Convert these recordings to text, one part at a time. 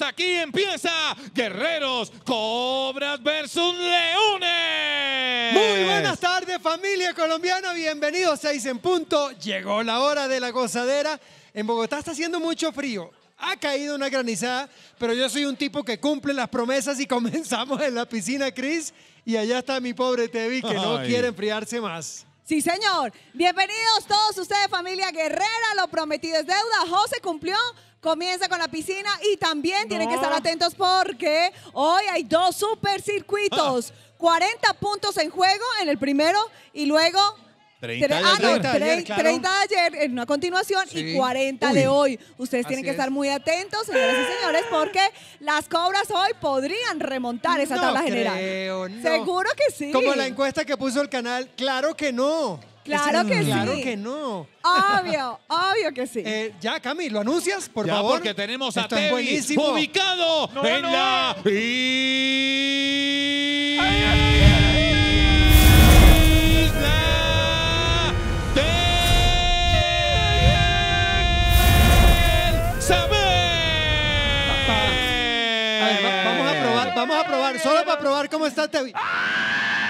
Aquí empieza Guerreros Cobras versus Leones. Muy buenas tardes familia colombiana, bienvenidos a en punto. Llegó la hora de la gozadera. En Bogotá está haciendo mucho frío. Ha caído una granizada, pero yo soy un tipo que cumple las promesas y comenzamos en la piscina, Cris. Y allá está mi pobre Tevi que no quiere enfriarse más. Sí, señor. Bienvenidos todos ustedes, familia guerrera. Lo prometido es deuda. José cumplió. Comienza con la piscina y también tienen que estar atentos porque hoy hay dos supercircuitos. circuitos, ah. 40 puntos en juego en el primero y luego 30, ah, de ayer, 30 de ayer en una continuación y 40 de hoy. Ustedes tienen que estar muy atentos, señoras y señores, porque las cobras hoy podrían remontar esa tabla general. no. Seguro que sí. Como la encuesta que puso el canal, claro que no. Claro que sí. Claro que no. Obvio, obvio que sí. Eh, ya, Cami, ¿lo anuncias, por favor? porque tenemos a Tevis ubicado en la... probar cómo está Tevi.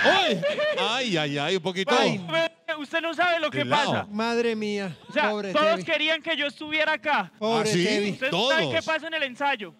¡Ay! Ay, ay, ay, un poquito. Usted no sabe lo que pasa. Madre mía. todos querían que yo estuviera acá. ¿Ah, qué pasa en el ensayo.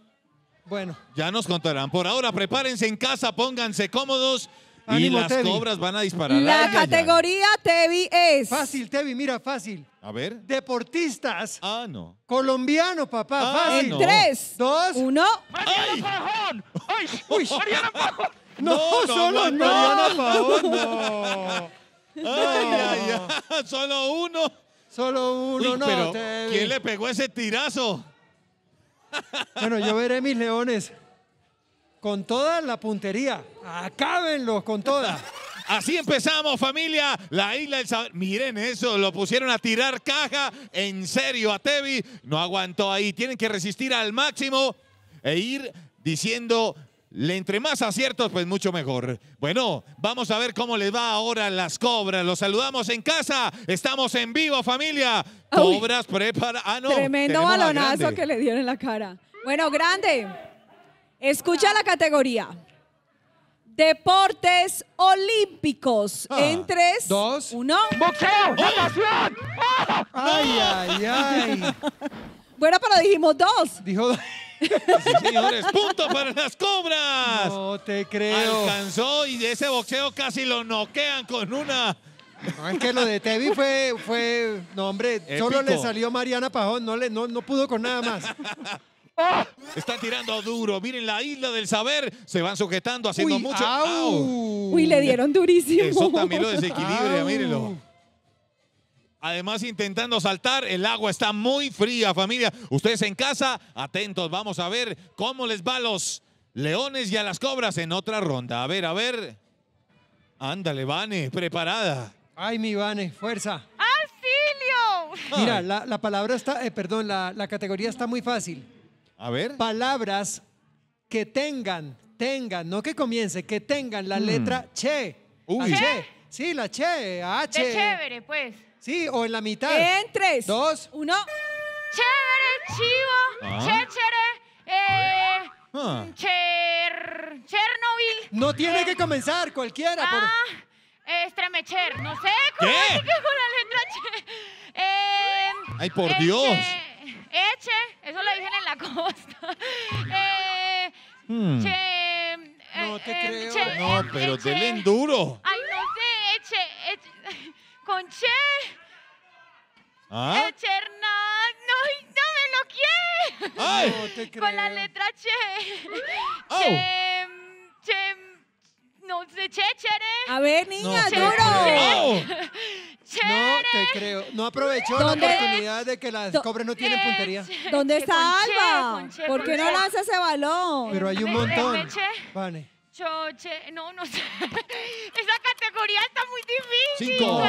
Bueno. Ya nos contarán. Por ahora, prepárense en casa, pónganse cómodos. Y las cobras van a disparar. La categoría Tevi es. Fácil, Tevi, mira, fácil. A ver. Deportistas. Ah, no. Colombiano, papá. Ah, fácil. Tres. Dos. Uno. ¡Mariana Pajón! ¡Ay! ¡Uy! ¡Mariana Pajón! No, solo no. Mariana Pajón, no. Ay, ay, solo uno. Solo uno, no. ¿Quién le pegó ese tirazo? Bueno, yo veré mis leones con toda la puntería. Acábenlos con toda. Así empezamos, familia. La isla del saber. Miren eso, lo pusieron a tirar caja. En serio, a Tevi no aguantó ahí. Tienen que resistir al máximo e ir diciendo entre más aciertos, pues mucho mejor. Bueno, vamos a ver cómo les va ahora las cobras. Los saludamos en casa. Estamos en vivo, familia. Cobras prepara. Ah, Tremendo balonazo que le dieron en la cara. Bueno, grande. Escucha la categoría. Deportes olímpicos. Ah. en tres, dos, uno. ¡Boxeo! ¡Natación! ¡Oh! ¡Ah! ¡Ay, ay, ay! Bueno, pero dijimos dos. Dijo dos. Sí, señores, punto para las cobras. No te creo. Alcanzó y de ese boxeo casi lo noquean con una. es que lo de Tevi fue, fue, no hombre, solo le salió Mariana Pajón, no, le, no pudo con nada más. Están tirando duro. Miren la isla del saber. Se van sujetando, haciendo mucho. Uy, le dieron durísimo. Eso también lo desequilibra, mírenlo. Además, intentando saltar, el agua está muy fría, familia. Ustedes en casa, atentos. Vamos a ver cómo les va a los leones y a las cobras en otra ronda. A ver, a ver. Ándale, Vane, preparada. Ay, mi Vane, fuerza. ¡Auxilio! Mira, la, palabra está, eh, perdón, la categoría está muy fácil. A ver. Palabras que tengan, tengan, no que comience, que tengan la hmm. letra che. Uy. Che. Sí, la che, H. De chévere, pues. Sí, o en la mitad. En tres. Dos. Uno. Chévere, chivo, ah. Che eh, ah. cher, Chernobyl. No tiene que comenzar, cualquiera. Ah, estremecher, no sé. ¿Qué? con la letra che? Eh, Ay, por Dios. Este, Eche, eso lo dicen en la costa. Eh, hmm. Che. no eh, te eh, creo. no, eh, pero del enduro. Ay, no sé, Eche. con Che. ¿Ah? Eche No, no me lo quiere. Ay. Con la letra Che. Che. Che. No sé, Che, Chere. A ver, niña, duro. No te creo. No aprovechó la oportunidad de que la descubre no tienen puntería. ¿Dónde está Alba? ¿Por qué no lanza ese balón? Pero hay un montón. Vale. Choche, no, no Esa categoría está muy difícil. Cinco,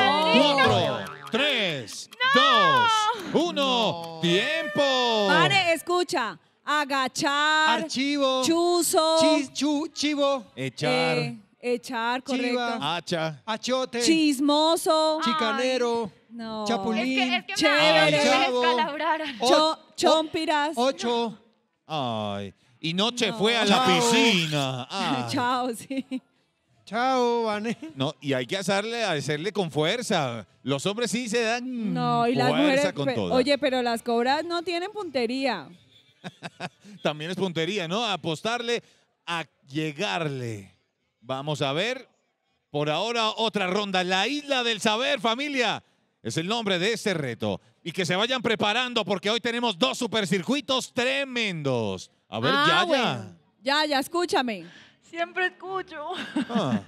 cuatro, tres, dos, uno, ¡Tiempo! Vale, escucha. Agachar, Archivo. chuzo, chivo. Echar. Eh, Echar, correcto. Hacha. Achote. Chismoso. Chicanero. Chapulín. chévere. Chavo. chompiras. Ocho. Ay. Y noche fue a la piscina. Chao, sí. Chao, Vané. No, y hay que hacerle, hacerle con fuerza. Los hombres sí se dan No, y las fuerza mujeres. con todo. Oye, pero las cobras no tienen puntería. También es puntería, ¿no? Apostarle a llegarle. Vamos a ver. Por ahora otra ronda. La isla del saber, familia. Es el nombre de este reto. Y que se vayan preparando porque hoy tenemos dos supercircuitos tremendos. A ver, ah, Yaya. Yaya, escúchame. Siempre escucho. Ah.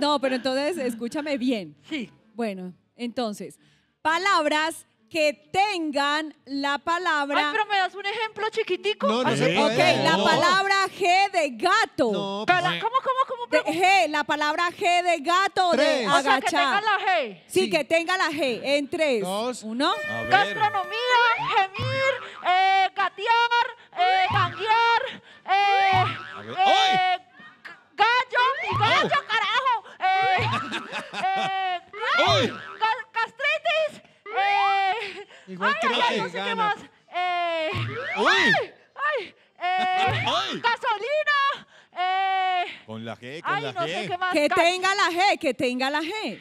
no, pero entonces escúchame bien. Sí. Bueno, entonces, palabras que tengan la palabra. Ay, pero me das un ejemplo chiquitico. No, no Ok, la palabra G de gato. No, pues, ¿Cómo, cómo, cómo? G, la palabra G de gato de agachar. O sea, que tenga la G. Sí, que tenga la G. En tres, Dos. uno. Gastronomía, gemir, eh, gatear, eh, eh, eh, gallo, gallo, carajo, eh, castritis. Eh, Igual ay, creo ay, que no sé qué más. Eh, ¡Ay! ay eh, ¡Gasolina! Eh, con la G, con la no G. Sé qué más. Que tenga la G, que tenga la G.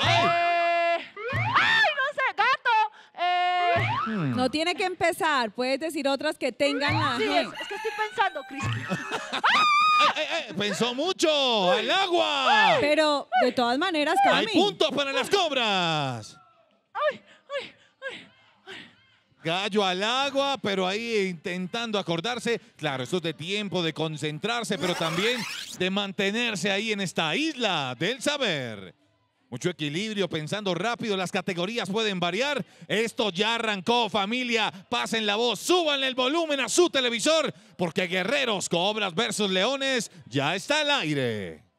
ay, eh, ¡Ay! no sé, gato. Eh, No tiene que empezar, puedes decir otras que tengan la G. Es, es, que estoy pensando, Cristian. pensó mucho, al agua. Pero de todas maneras, Cami. Hay puntos para las cobras. Gallo al agua, pero ahí intentando acordarse. Claro, esto es de tiempo, de concentrarse, pero también de mantenerse ahí en esta isla del saber. Mucho equilibrio, pensando rápido, las categorías pueden variar. Esto ya arrancó, familia. Pasen la voz, suban el volumen a su televisor, porque Guerreros, Cobras versus Leones ya está al aire.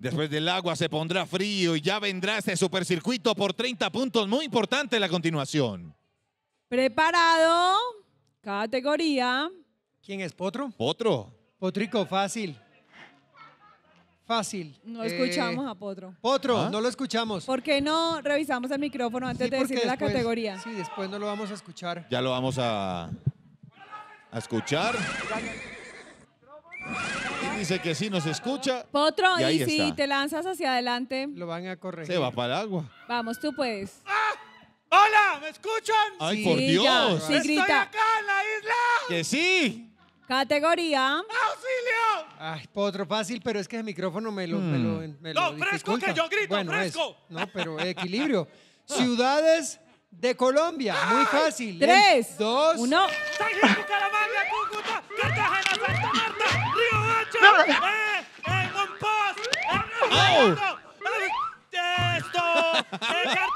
Después del agua se pondrá frío y ya vendrá este supercircuito por 30 puntos. Muy importante la continuación. Preparado. Categoría. ¿Quién es Potro? Potro. Potrico, fácil. Fácil. No escuchamos a Potro. Eh, Potro, ¿Ah? no lo escuchamos. ¿Por qué no revisamos el micrófono antes de decir la categoría? Sí, después no lo vamos a escuchar. Ya lo vamos a, a escuchar. Y dice que sí nos escucha. Potro, y, si te lanzas hacia adelante, Lo van a corregir. se va para el agua. vamos, tú puedes. ¡Ah! ¡Hola! ¿Me escuchan? ¡Ay, por Dios! ¡Estoy acá en la isla! ¡Que sí! Categoría. ¡Auxilio! Ay, potro fácil, pero es que el micrófono me lo, me lo, hmm. me lo No, fresco, que yo grito, Bueno, fresco. es- no, pero equilibrio. Ciudades de Colombia, muy fácil. Tres, dos, uno. ¡San Bucaramanga, Cúcuta, Cartagena, Santa María! ¡Eh! ¡Eh, Monpós! ¡Hernando! ¡Esto! ¡De Cartagena!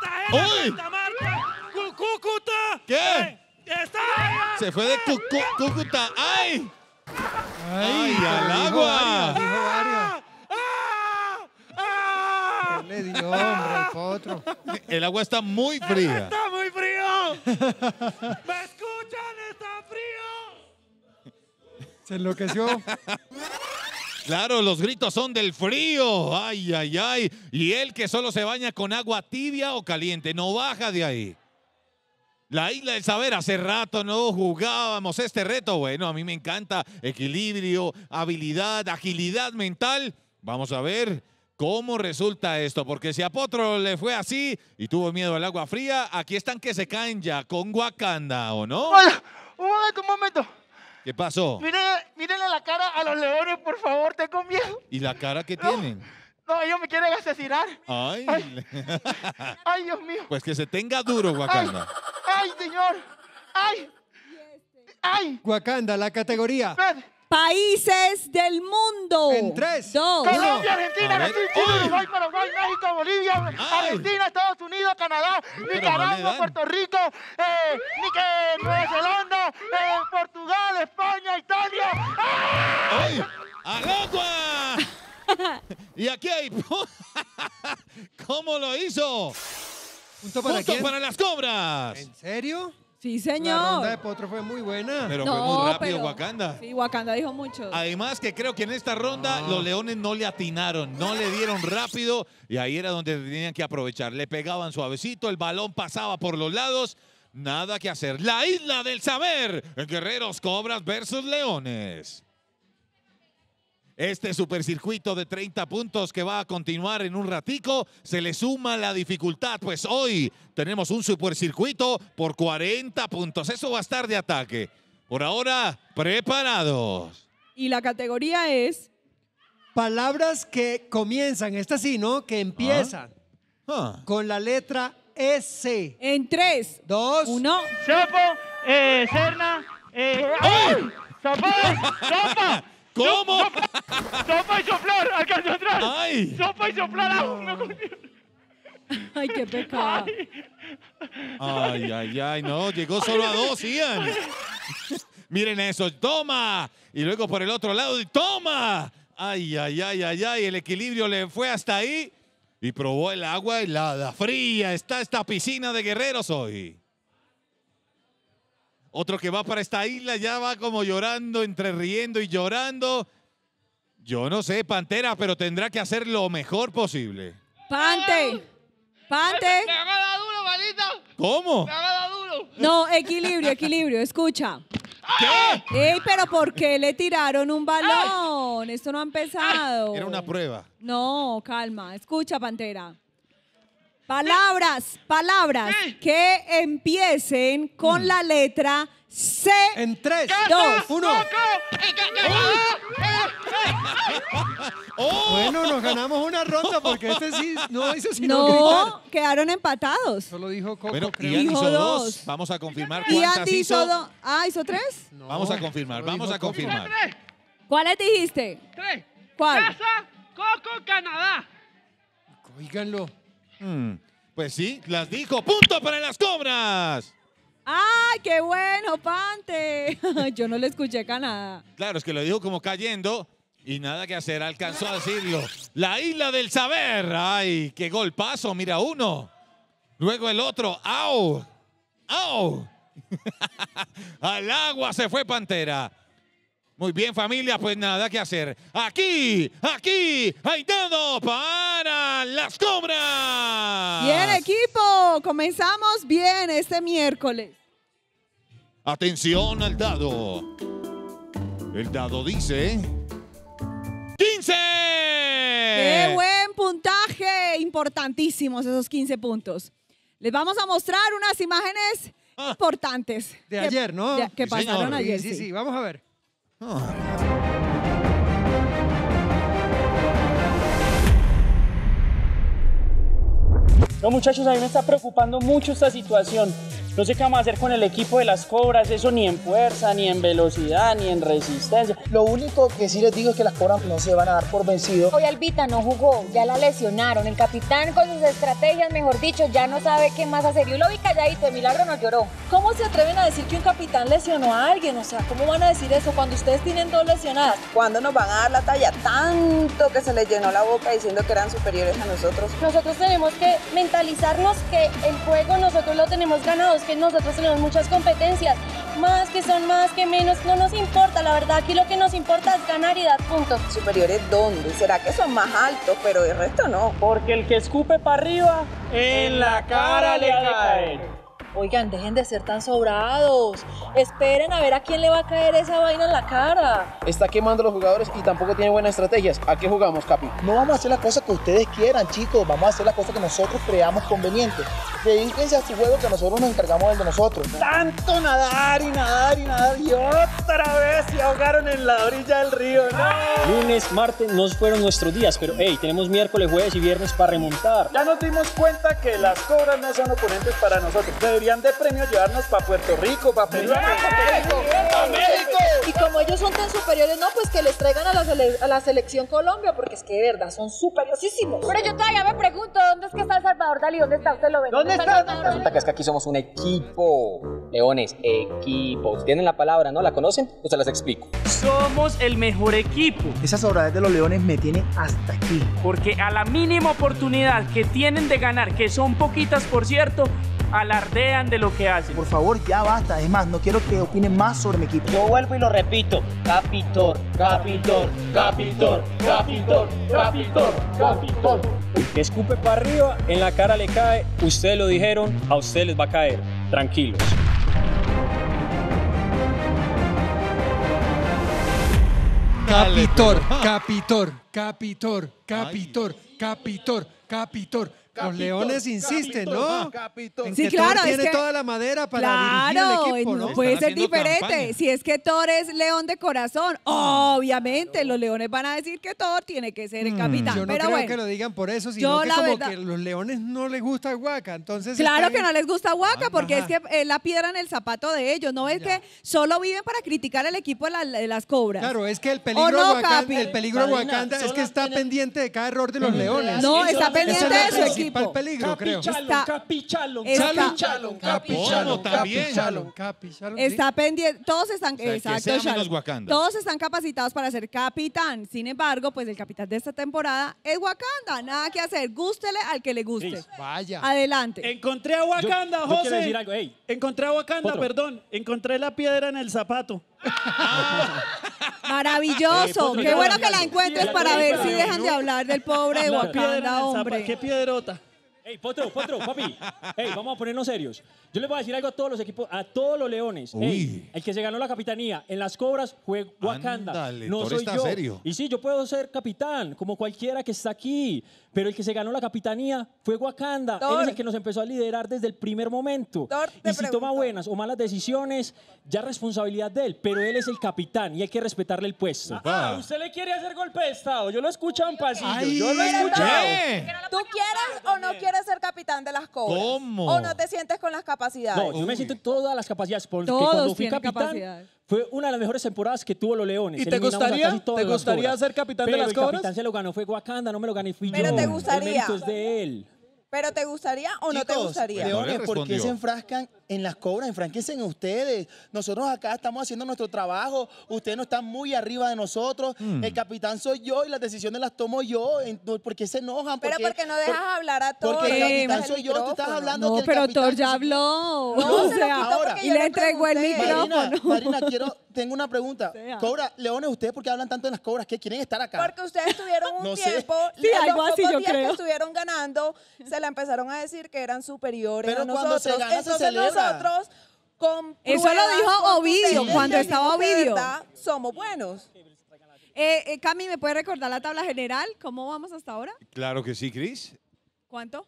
¡Uy! ¡Cúcuta! ¿Qué? ¡Está! Se fue de Cúcuta. ¡Ay! ¡Ay, al agua! ¡Ah! ¡Ah! ¡Ah! le dio, hombre, el potro. El agua está muy fría. ¡Está muy frío! ¡Me escuchan! ¡Está frío! Se enloqueció. Claro, los gritos son del frío. Ay, ay, ay. Y él que solo se baña con agua tibia o caliente, no baja de ahí. La isla del saber, hace rato no jugábamos este reto. Bueno, a mí me encanta equilibrio, habilidad, agilidad mental. Vamos a ver cómo resulta esto, porque si a Potro le fue así y tuvo miedo al agua fría, aquí están que se caen ya con Wakanda, ¿o no? un un momento. ¿Qué pasó? Mírenle, la cara a los leones, por favor, tengo miedo. ¿Y la cara que tienen? No, ellos me quieren asesinar. Ay. Ay, Dios mío. Pues que se tenga duro, Wakanda. Ay, señor. Ay. Ay. Wakanda, la categoría países del mundo. En tres. Colombia, Argentina, Uruguay, Paraguay, México, Bolivia, Argentina, Estados Unidos, Canadá, Nicaragua, Puerto Rico, eh, Nueva Zelanda, eh, Portugal, España, Italia. ¡Ay! ¡Ah! y aquí hay... ¿Cómo lo hizo? ¿Punto para las cobras? ¿En serio? Sí, señor. La ronda de Potro fue muy buena. Pero fue muy rápido Wakanda. Sí, Wakanda dijo mucho. Además que creo que en esta ronda ah. los leones no le atinaron, no le dieron rápido y ahí era donde tenían que aprovechar. Le pegaban suavecito, el balón pasaba por los lados, nada que hacer. La isla del saber, Guerreros Cobras versus Leones. Este supercircuito de 30 puntos que va a continuar en un ratico, se le suma la dificultad, pues hoy tenemos un supercircuito por 40 puntos. Eso va a estar de ataque. Por ahora, preparados. Y la categoría es... Palabras que comienzan, esta sí, ¿no? Que empiezan ah. Ah. con la letra S. En tres. Dos. Uno. Sapo, Cerna, eh, eh, ¿Cómo? Sopa, y soplar, Ay. Sopa y soplar Ay, qué pecado. Ay. ay, ay, no, llegó solo a dos, Ian. Miren eso, toma. Y luego por el otro lado, toma. Ay, ay, ay, ay, ay, el equilibrio le fue hasta ahí y probó el agua helada, fría. Está esta piscina de guerreros hoy. Otro que va para esta isla ya va como llorando, entre riendo y llorando. Yo no sé, Pantera, pero tendrá que hacer lo mejor posible. ¡Pante! Ah. ¡Pante! duro, maldita! ¿Cómo? duro! No, equilibrio, equilibrio, escucha. ¿Qué? Ey, pero ¿por qué le tiraron un balón? Esto no ha empezado. Era una prueba. No, calma, escucha, Pantera. Palabras, palabras que empiecen con mm. la letra C. En 3, 2, 1. Bueno, nos oh. ganamos una ronda porque este sí no hizo sino No, quedaron empatados. Solo dijo Coco. Bueno, hizo, dos. Vamos a confirmar Ian cuántas hizo. dos. Ah, ¿hizo tres? vamos a confirmar, vamos a confirmar. ¿Cuáles dijiste? Tres. ¿Cuál? Casa, Coco, Canadá. Oíganlo. Mm. pues sí, las dijo. ¡Punto para las cobras! ¡Ay, qué bueno, Pante! Yo no le escuché nada. Claro, es que lo dijo como cayendo y nada que hacer, alcanzó a decirlo. La isla del saber. ¡Ay, qué golpazo! Mira uno. Luego el otro. ¡Au! ¡Au! Al agua se fue Pantera. Muy bien, familia, pues nada que hacer. Aquí, aquí, hay dado para las cobras. Bien, equipo, comenzamos bien este miércoles. Atención al dado. El dado dice... ¡15! ¡Qué buen puntaje! Importantísimos esos 15 puntos. Les vamos a mostrar unas imágenes ah. importantes. De ayer, ¿no? que pasaron ayer. sí, sí, sí. vamos a ver. No, muchachos, a mí me está preocupando mucho esta situación. No sé qué vamos a hacer con el equipo de las cobras, eso ni en fuerza, ni en velocidad, ni en resistencia. Lo único que sí les digo es que las cobras no se van a dar por vencido. Hoy Albita no jugó, ya la lesionaron. El capitán con sus estrategias, mejor dicho, ya no sabe qué más hacer. Yo lo vi calladito, de milagro no lloró. ¿Cómo se atreven a decir que un capitán lesionó a alguien? O sea, ¿cómo van a decir eso cuando ustedes tienen dos lesionadas? ¿Cuándo nos van a dar la talla tanto que se les llenó la boca diciendo que eran superiores a nosotros? Nosotros tenemos que mentalizarnos que el juego nosotros lo tenemos ganado que nosotros tenemos muchas competencias, más que son más que menos, no nos importa, la verdad aquí lo que nos importa es ganar y dar puntos. ¿Superiores dónde? ¿Será que son más altos? Pero el resto no. Porque el que escupe para arriba, en la cara le cae. Oigan, dejen de ser tan sobrados. Esperen a ver a quién le va a caer esa vaina en la cara. Está quemando los jugadores y tampoco tiene buenas estrategias. ¿A qué jugamos, Capi? No vamos a hacer la cosa que ustedes quieran, chicos. Vamos a hacer la cosa que nosotros creamos conveniente. Dedíquense a su juego que nosotros nos encargamos del de nosotros. Tanto nadar y nadar y nadar y otra vez se ahogaron en la orilla del río. ¡No! Lunes, martes no fueron nuestros días, pero hey, tenemos miércoles, jueves y viernes para remontar. Ya nos dimos cuenta que las cobras no son oponentes para nosotros de premio llevarnos para Puerto Rico, para Perú, Y como ellos son tan superiores, no, pues que les traigan a la, selección Colombia, porque es que de verdad son superiosísimos. Pero yo todavía me pregunto, ¿dónde es que está el Salvador Dali? ¿Dónde está? Usted lo ven ¿Dónde está? Resulta que es que aquí somos un equipo. Leones, equipos. Tienen la palabra, ¿no? ¿La conocen? Yo se las explico. Somos el mejor equipo. Esa sobradez de los Leones me tiene hasta aquí. Porque a la mínima oportunidad que tienen de ganar, que son poquitas por cierto, alardean de lo que hacen. Por favor, ya basta. Además, no quiero que opinen más sobre mi equipo. Yo vuelvo y lo repito. Capitor, capitor, capitor, capitor, capitor, capitor. escupe para arriba, en la cara le cae. Ustedes lo dijeron, a ustedes les va a caer. Tranquilos. Capitor, Capitor, Capitor, Capitor, Capitor, Capitor los Leones insisten, ¿no? sí, claro, tiene toda la madera para claro, dirigir el equipo, ¿no? puede ser diferente. Si es que Thor es león de corazón, ah, obviamente los Leones van a decir que Thor tiene que ser el mm, capitán. yo no creo que lo digan por eso, sino que como que los Leones no les gusta Huaca, entonces Claro que no les gusta Huaca, porque es que la piedra en el zapato de ellos, no es que solo viven para criticar al equipo de, las cobras. Claro, es que el peligro, de el peligro es que está pendiente de cada error de los Leones. No, está pendiente de su equipo el peligro, está, pendiente, todos están, todos están capacitados para ser capitán. Sin embargo, pues el capitán de esta temporada es Wakanda. Nada que hacer, gústele al que le guste. vaya. Adelante. Encontré a Wakanda, José. Encontré a Wakanda, perdón. Encontré la piedra en el zapato. Maravilloso. Eh, Qué bueno que la encuentres para ver si dejan de hablar del pobre de hombre. Qué piedrota. Ey, Potro, Potro, papi. Ey, vamos a ponernos serios. Yo les voy a decir algo a todos los equipos, a todos los leones. el que se ganó la capitanía en las cobras fue Wakanda. no soy yo. Y sí, yo puedo ser capitán, como cualquiera que está aquí. Pero el que se ganó la capitanía fue Wakanda. Él es el que nos empezó a liderar desde el primer momento. y si toma buenas o malas decisiones, ya responsabilidad de él. Pero él es el capitán y hay que respetarle el puesto. Ah, ah usted le quiere hacer golpe de estado. Yo lo escucho en pasillo. yo lo he escuchado. ¿Tú quieras o no quieras quieres ser capitán de las cobras. O no te sientes con las capacidades. No, yo me siento todas las capacidades. Porque cuando fui capitán, fue una de las mejores temporadas que tuvo los Leones. ¿Y te gustaría? ¿Te gustaría ser capitán de las el cobras? capitán se lo ganó fue Wakanda, no me lo gané fui Pero yo. te gustaría. El es de él. ¿Pero te gustaría o no te gustaría? Leones, ¿por qué se enfrascan en las cobras? Enfránquense en ustedes. Nosotros acá estamos haciendo nuestro trabajo. Ustedes no están muy arriba de nosotros. Mm. El capitán soy yo y las decisiones las tomo yo. ¿Por qué se enojan? ¿Por Pero qué- porque no dejas hablar a todos. Porque el capitán soy yo, tú estás hablando No, que pero Thor ya habló. No, sea. y le le el micrófono. Marina, quiero, tengo una pregunta. Cobra, Leones, ¿ustedes por qué hablan tanto de las cobras? ¿Qué quieren estar acá? Porque ustedes tuvieron un tiempo, Sí, algo así, yo días que estuvieron ganando, se empezaron a decir que eran superiores Pero a nosotros. Cuando se gana, nosotros Eso lo dijo Ovidio cuando estaba Ovidio. somos buenos. Eh, eh, Cami, ¿me puede recordar la tabla general? ¿Cómo vamos hasta ahora? Claro que sí, Cris. ¿Cuánto?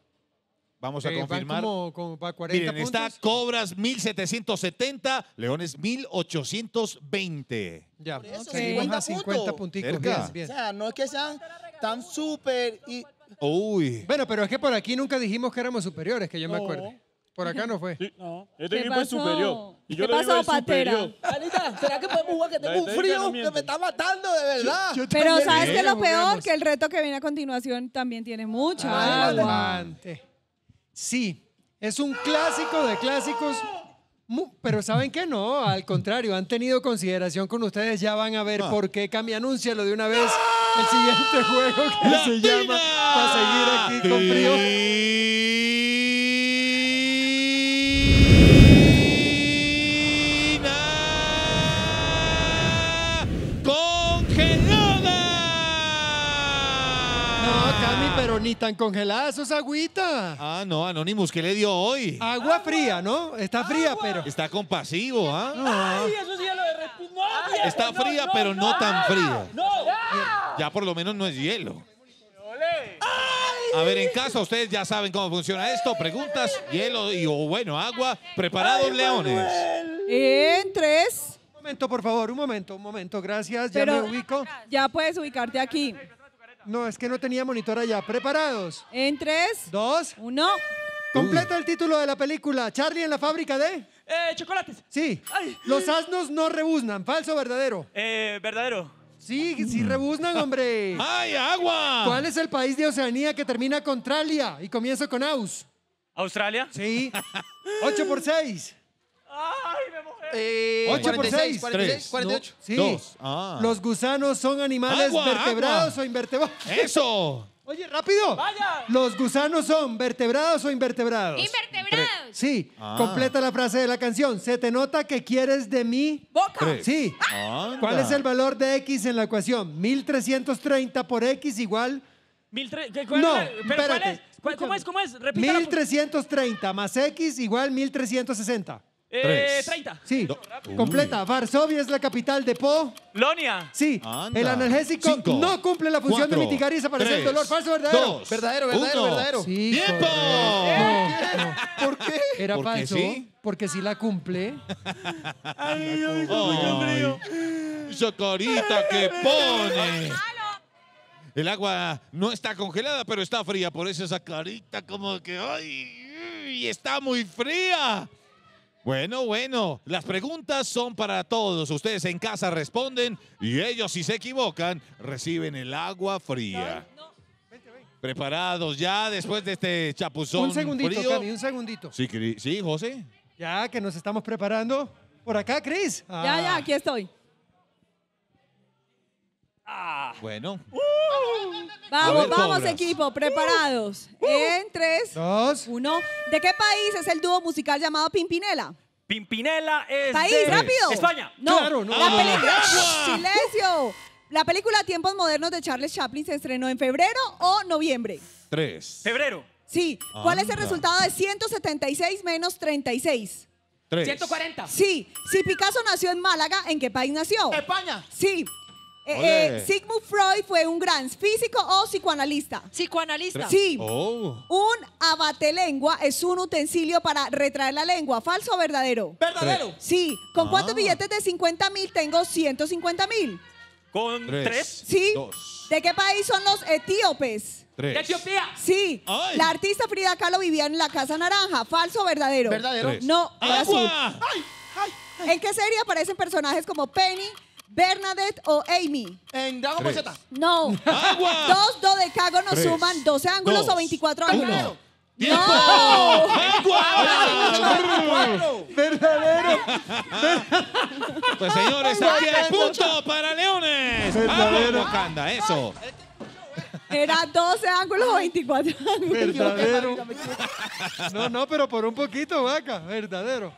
Vamos a eh, confirmar. Como, como para 40 Miren, está Cobras 1770, Leones 1820. Ya, okay. 50 a 50 puntitos, O sea, no es que sean tan súper y Uy. Bueno, pero es que por aquí nunca dijimos que éramos superiores, que yo me acuerdo. Por acá no fue. Este equipo es superior. ¿Qué pasó, Patera? ¿será que podemos jugar? Que tengo un frío que me está matando, de verdad. Pero ¿sabes qué lo peor? Que el reto que viene a continuación también tiene mucho. Ah, adelante. Sí, es un clásico de clásicos. Pero ¿saben qué? No, al contrario, han tenido consideración con ustedes, ya van a ver ah. por qué. anuncia lo de una vez el siguiente juego que se llama para seguir aquí con frío. congelada no Cami pero ni tan congelada, eso es agüita. Ah, no, Anonymous, ¿qué le dio hoy? Agua, fría, ¿no? Está fría, pero. Está compasivo, ¿ah? No. Ay, eso sí es lo de no, Está fría, pero no, tan fría. No. Ya por lo menos no es hielo. A ver, en casa ustedes ya saben cómo funciona esto. Preguntas, hielo y, o bueno, agua. Preparados, leones. En tres. Un momento, por favor, un momento, un momento. Gracias, ya me ubico. Ya puedes ubicarte aquí. No, es que no tenía monitor allá. ¿Preparados? En tres, Dos. uno. Completa el título de la película. Charlie en la fábrica de... Eh, chocolates. Sí. Los asnos no rebuznan. Falso o verdadero. Eh, verdadero. Sí, sí rebuznan, hombre. ¡Ay, agua! ¿Cuál es el país de Oceanía que termina con Tralia y comienza con Aus? ¿Australia? Sí. 8 por 6. ¡Ay, me mojé! Eh, 8 por 6. ¿3? 48. sí. Dos. Ah. Los gusanos son animales agua, vertebrados o invertebrados. ¡Eso! Oye, rápido. ¡Vaya! Los gusanos son vertebrados o invertebrados. Invertebrados. Sí. Ah. Completa la frase de la canción. ¿Se te nota que quieres de mí? ¡Boca! Sí. ¿Cuál es el valor de X en la ecuación? 1330 por X igual... ¿Cuál no, es? ¿Cómo es? ¿Cómo es? Repítalo. 1330 pues. más X igual 1360. Eh, 30. Sí. Completa. Varsovia es la capital de Po. Lonia. Sí. El analgésico no cumple la función de mitigar y desaparecer el dolor. Falso, verdadero. verdadero, verdadero, verdadero. ¡Tiempo! ¿Por qué? Era ¿Porque falso. Porque sí la cumple. Ay, Dios que pone. El agua no está congelada, pero está fría. Por eso esa carita como que... ¡Ay! Y está muy fría. Bueno, bueno, las preguntas son para todos. Ustedes en casa responden y ellos si se equivocan reciben el agua fría. Preparados ya después de este chapuzón. Un segundito, un segundito. Sí, sí, José. Ya que nos estamos preparando. Por acá, Cris. Ya, ya, ah. aquí estoy. Ah. Bueno. Uh. Vamos, vamos equipo, preparados. Uh. Uh. En tres, dos, uno. ¿De qué país es el dúo musical llamado Pimpinela? Pimpinela es país rápido. España. No, no. La película ah. Silencio. La película Tiempos Modernos de Charles Chaplin se estrenó en febrero o noviembre. Tres. Febrero. Sí. ¿Cuál es el resultado de 176 menos 36? 3. 140. Sí. Si Picasso nació en Málaga, ¿en qué país nació? España. Sí. Eh, eh, Sigmund Freud fue un gran físico o psicoanalista. Psicoanalista. Sí. Oh. Un abate lengua es un utensilio para retraer la lengua. ¿Falso o verdadero? Verdadero. Sí. ¿Con cuántos ah. billetes de 50 mil tengo 150 mil? ¿Con tres? Sí. ¿De qué país son los etíopes? Etiopía? Sí. La artista Frida Kahlo vivía en la Casa Naranja. ¿Falso o verdadero? Verdadero. No, ¿En qué serie aparecen personajes como Penny? Bernadette o Amy. En Dragon Ball Z. No. Agua. Dos dodecágonos nos suman 12 ángulos o 24 ángulos. Uno. ¡No! ¡Agua! ¡Verdadero! Pues señores, aquí hay punto para Leones. Verdadero. ¡Canda, eso. Era 12 ángulos o 24 ángulos. Verdadero. No, no, pero por un poquito, vaca. Verdadero.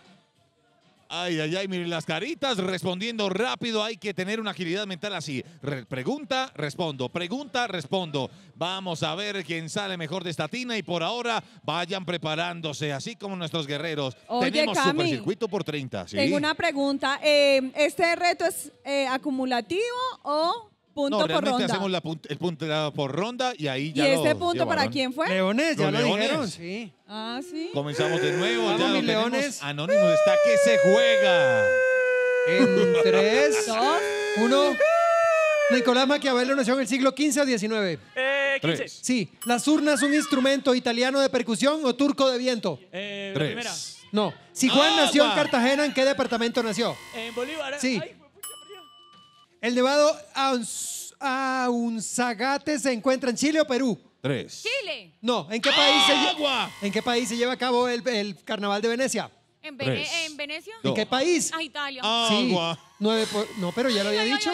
Ay, ay, ay, miren las caritas respondiendo rápido. Hay que tener una agilidad mental así. pregunta, respondo. Pregunta, respondo. Vamos a ver quién sale mejor de esta tina y por ahora vayan preparándose, así como nuestros guerreros. Tenemos supercircuito por 30. Tengo una pregunta. Eh, ¿Este reto es eh, acumulativo o no, por hacemos el punto por ronda y ahí ya ¿Y ese punto para quién fue? Leones, ya lo dijeron. Sí. Ah, sí. Comenzamos de nuevo. Vamos, ya mis leones. Anónimos está que se juega. En tres, dos, uno. Nicolás Maquiavelo nació en el siglo XV o XIX. Eh, Tres. Sí. ¿Las urnas un instrumento italiano de percusión o turco de viento? Eh, Tres. Primera. No. Si Juan ah, nació en Cartagena, ¿en qué departamento nació? En Bolívar. Sí. El nevado Aunzagate se encuentra en Chile o Perú. Tres. Chile. No, ¿en qué país, se, ¿en qué país se lleva a cabo el, carnaval de Venecia? ¿En, Venecia? ¿En qué país? A ah, Italia. Ah, sí, Agua. No, pero ya lo había dicho.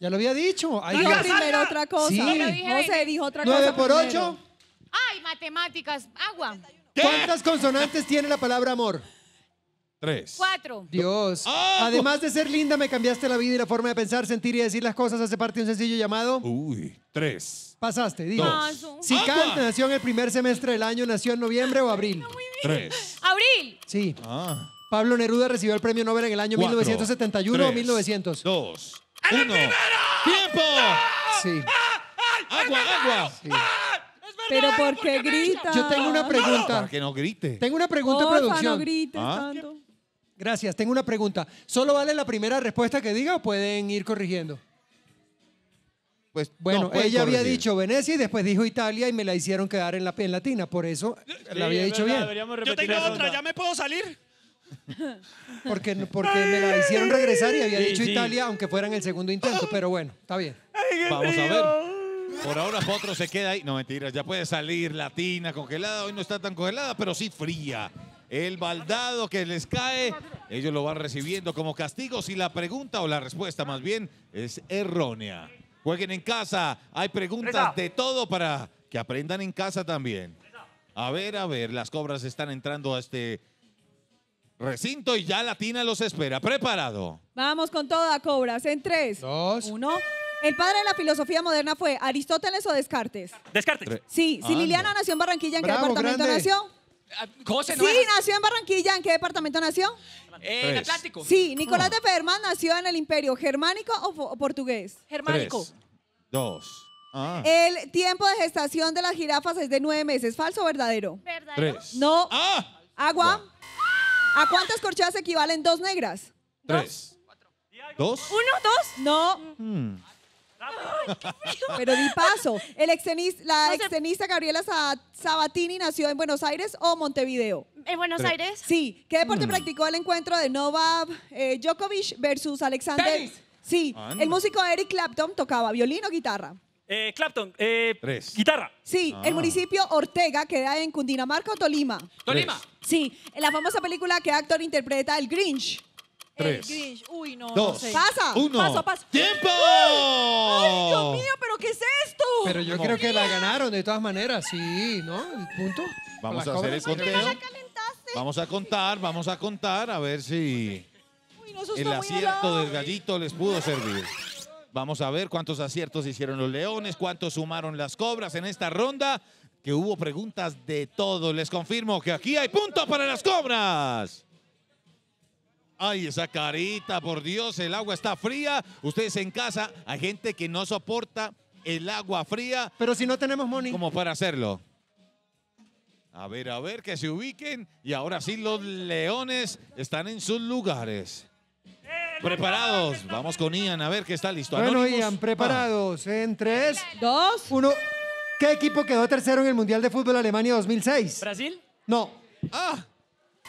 Ya lo había dicho. Dijo primero otra cosa. Sí. dijo otra cosa. Nueve por ocho. Ay, matemáticas. Agua. ¿Cuántas consonantes tiene la palabra amor? Tres. Cuatro. Dios. Ah, Además de ser linda, me cambiaste la vida y la forma de pensar, sentir y decir las cosas. Hace parte de un sencillo llamado. Uy. Tres. Pasaste, Dios. Ah, si ah, Kant nació en el primer semestre del año, nació en noviembre o abril. Tres. Abril. Sí. Pablo Neruda recibió el premio Nobel en el año 1971 o 1900. Dos. ¡Tiempo! Sí. ¡Agua, agua! Pero ¿por qué grita? Yo tengo una pregunta. que no grite. Tengo una pregunta, de producción. no tanto. Gracias. Tengo una pregunta. ¿Solo vale la primera respuesta que diga o pueden ir corrigiendo? Pues, bueno, ella había dicho Venecia y después dijo Italia y me la hicieron quedar en la latina, por eso la había dicho bien. Yo tengo otra, ¿ya me puedo salir? Porque, porque me la hicieron regresar y había dicho Italia, aunque fuera en el segundo intento, pero bueno, está bien. Vamos a ver. Por ahora Potro se queda ahí. No, mentiras, ya puede salir latina, congelada. Hoy no está tan congelada, pero sí fría el baldado que les cae, ellos lo van recibiendo como castigo si la pregunta o la respuesta más bien es errónea. Jueguen en casa, hay preguntas de todo para que aprendan en casa también. A ver, a ver, las cobras están entrando a este recinto y ya Latina los espera. ¿Preparado? Vamos con toda, cobras. En tres, dos, uno. El padre de la filosofía moderna fue Aristóteles o Descartes. Descartes. Sí, si ah, Liliana nació en Barranquilla, ¿en qué departamento nació? no ah, sí, nació en Barranquilla. ¿En qué departamento nació? Eh, en Atlántico. Sí, Nicolás de Ferman nació en el Imperio. ¿Germánico o, portugués? Germánico. dos. Ah. El tiempo de gestación de las jirafas es de nueve meses. ¿Falso o verdadero? Verdadero. No. Ah. Agua. ¿A cuántas corchadas equivalen dos negras? Tres. ¿Dos? ¿Dos? ¿Uno? ¿Dos? No. Hmm. Pero di paso. El la Gabriela Sabatini nació en Buenos Aires o Montevideo. ¿En Buenos Aires? Sí. ¿Qué deporte mm. practicó el encuentro de Novak eh, Djokovic versus Alexander? Sí. El músico Eric Clapton tocaba violín o guitarra. Eh, Clapton, eh, guitarra. Sí, el ah. municipio Ortega queda en Cundinamarca o Tolima. Tolima. Sí, en la famosa película que actor interpreta el Grinch. Tres. Uy, no. Dos. Uno. ¡Tiempo! ¡Ay, Dios mío! ¿Pero qué es esto? Pero yo creo que la ganaron de todas maneras, sí, ¿no? Punto. Vamos a hacer el conteo. Vamos a contar, vamos a contar a ver si el acierto del gallito les pudo servir. Vamos a ver cuántos aciertos hicieron los leones, cuántos sumaron las cobras en esta ronda, que hubo preguntas de todo. Les confirmo que aquí hay punto para las cobras. Ay, esa carita, por Dios, el agua está fría. Ustedes en casa, hay gente que no soporta el agua fría. Pero si no tenemos money. ¿Cómo para hacerlo? A ver, a ver, que se ubiquen. Y ahora sí, los leones están en sus lugares. Preparados, vamos con Ian a ver qué está listo. Bueno, Ian, preparados en tres, dos, uno. ¿Qué equipo quedó tercero en el Mundial de Fútbol Alemania 2006? ¿Brasil? No. Ah,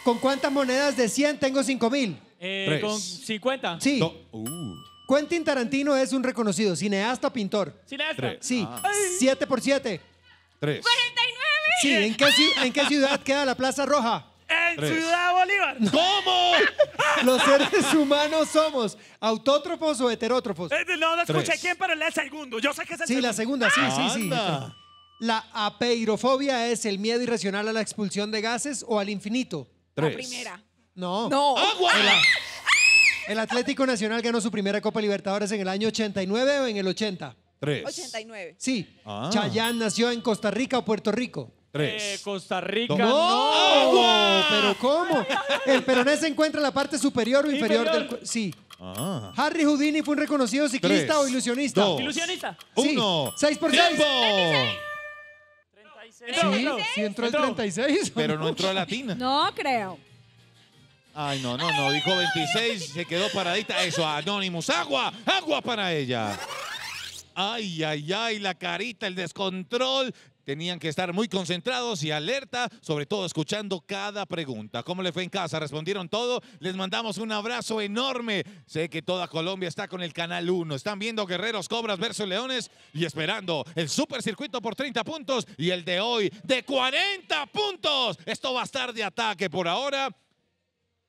¿Con cuántas monedas de 100 tengo 5 mil? Eh, con 50. Sí. Uh. Quentin Tarantino es un reconocido cineasta pintor. Cineasta. Sí. 7 ah. por 7. Tres. ¡49! Sí. ¿En qué, en qué ciudad queda la Plaza Roja? En Ciudad Bolívar. ¿Cómo? Los seres humanos somos autótrofos o heterótrofos. Eh, no, no escuché quién, pero es el segundo. Yo sé que es el segundo. Sí, la segunda, sí, sí, ah, sí. La apeirofobia es el miedo irracional a la expulsión de gases o al infinito. Tres. La primera. No. No. El, Atlético Nacional ganó su primera Copa Libertadores en el año 89 o en el 80. Tres. 89. Sí. Ah. Chayan Chayán nació en Costa Rica o Puerto Rico. Tres. Eh, Costa Rica. No. ¿Pero cómo? El peronés se encuentra en la parte superior o inferior, del. Sí. Ah. Harry Houdini fue un reconocido ciclista o ilusionista. ilusionista. Uno. Seis por sí, sí entró, el 36. Pero no entró a Latina. No creo. Ay, no, no, no. Dijo 26, se quedó paradita. Eso, Anonymous. ¡Agua! ¡Agua para ella! Ay, ay, ay, la carita, el descontrol, Tenían que estar muy concentrados y alerta, sobre todo escuchando cada pregunta. ¿Cómo le fue en casa? ¿Respondieron todo? Les mandamos un abrazo enorme. Sé que toda Colombia está con el Canal 1. Están viendo Guerreros Cobras versus Leones y esperando el supercircuito por 30 puntos y el de hoy de 40 puntos. Esto va a estar de ataque por ahora.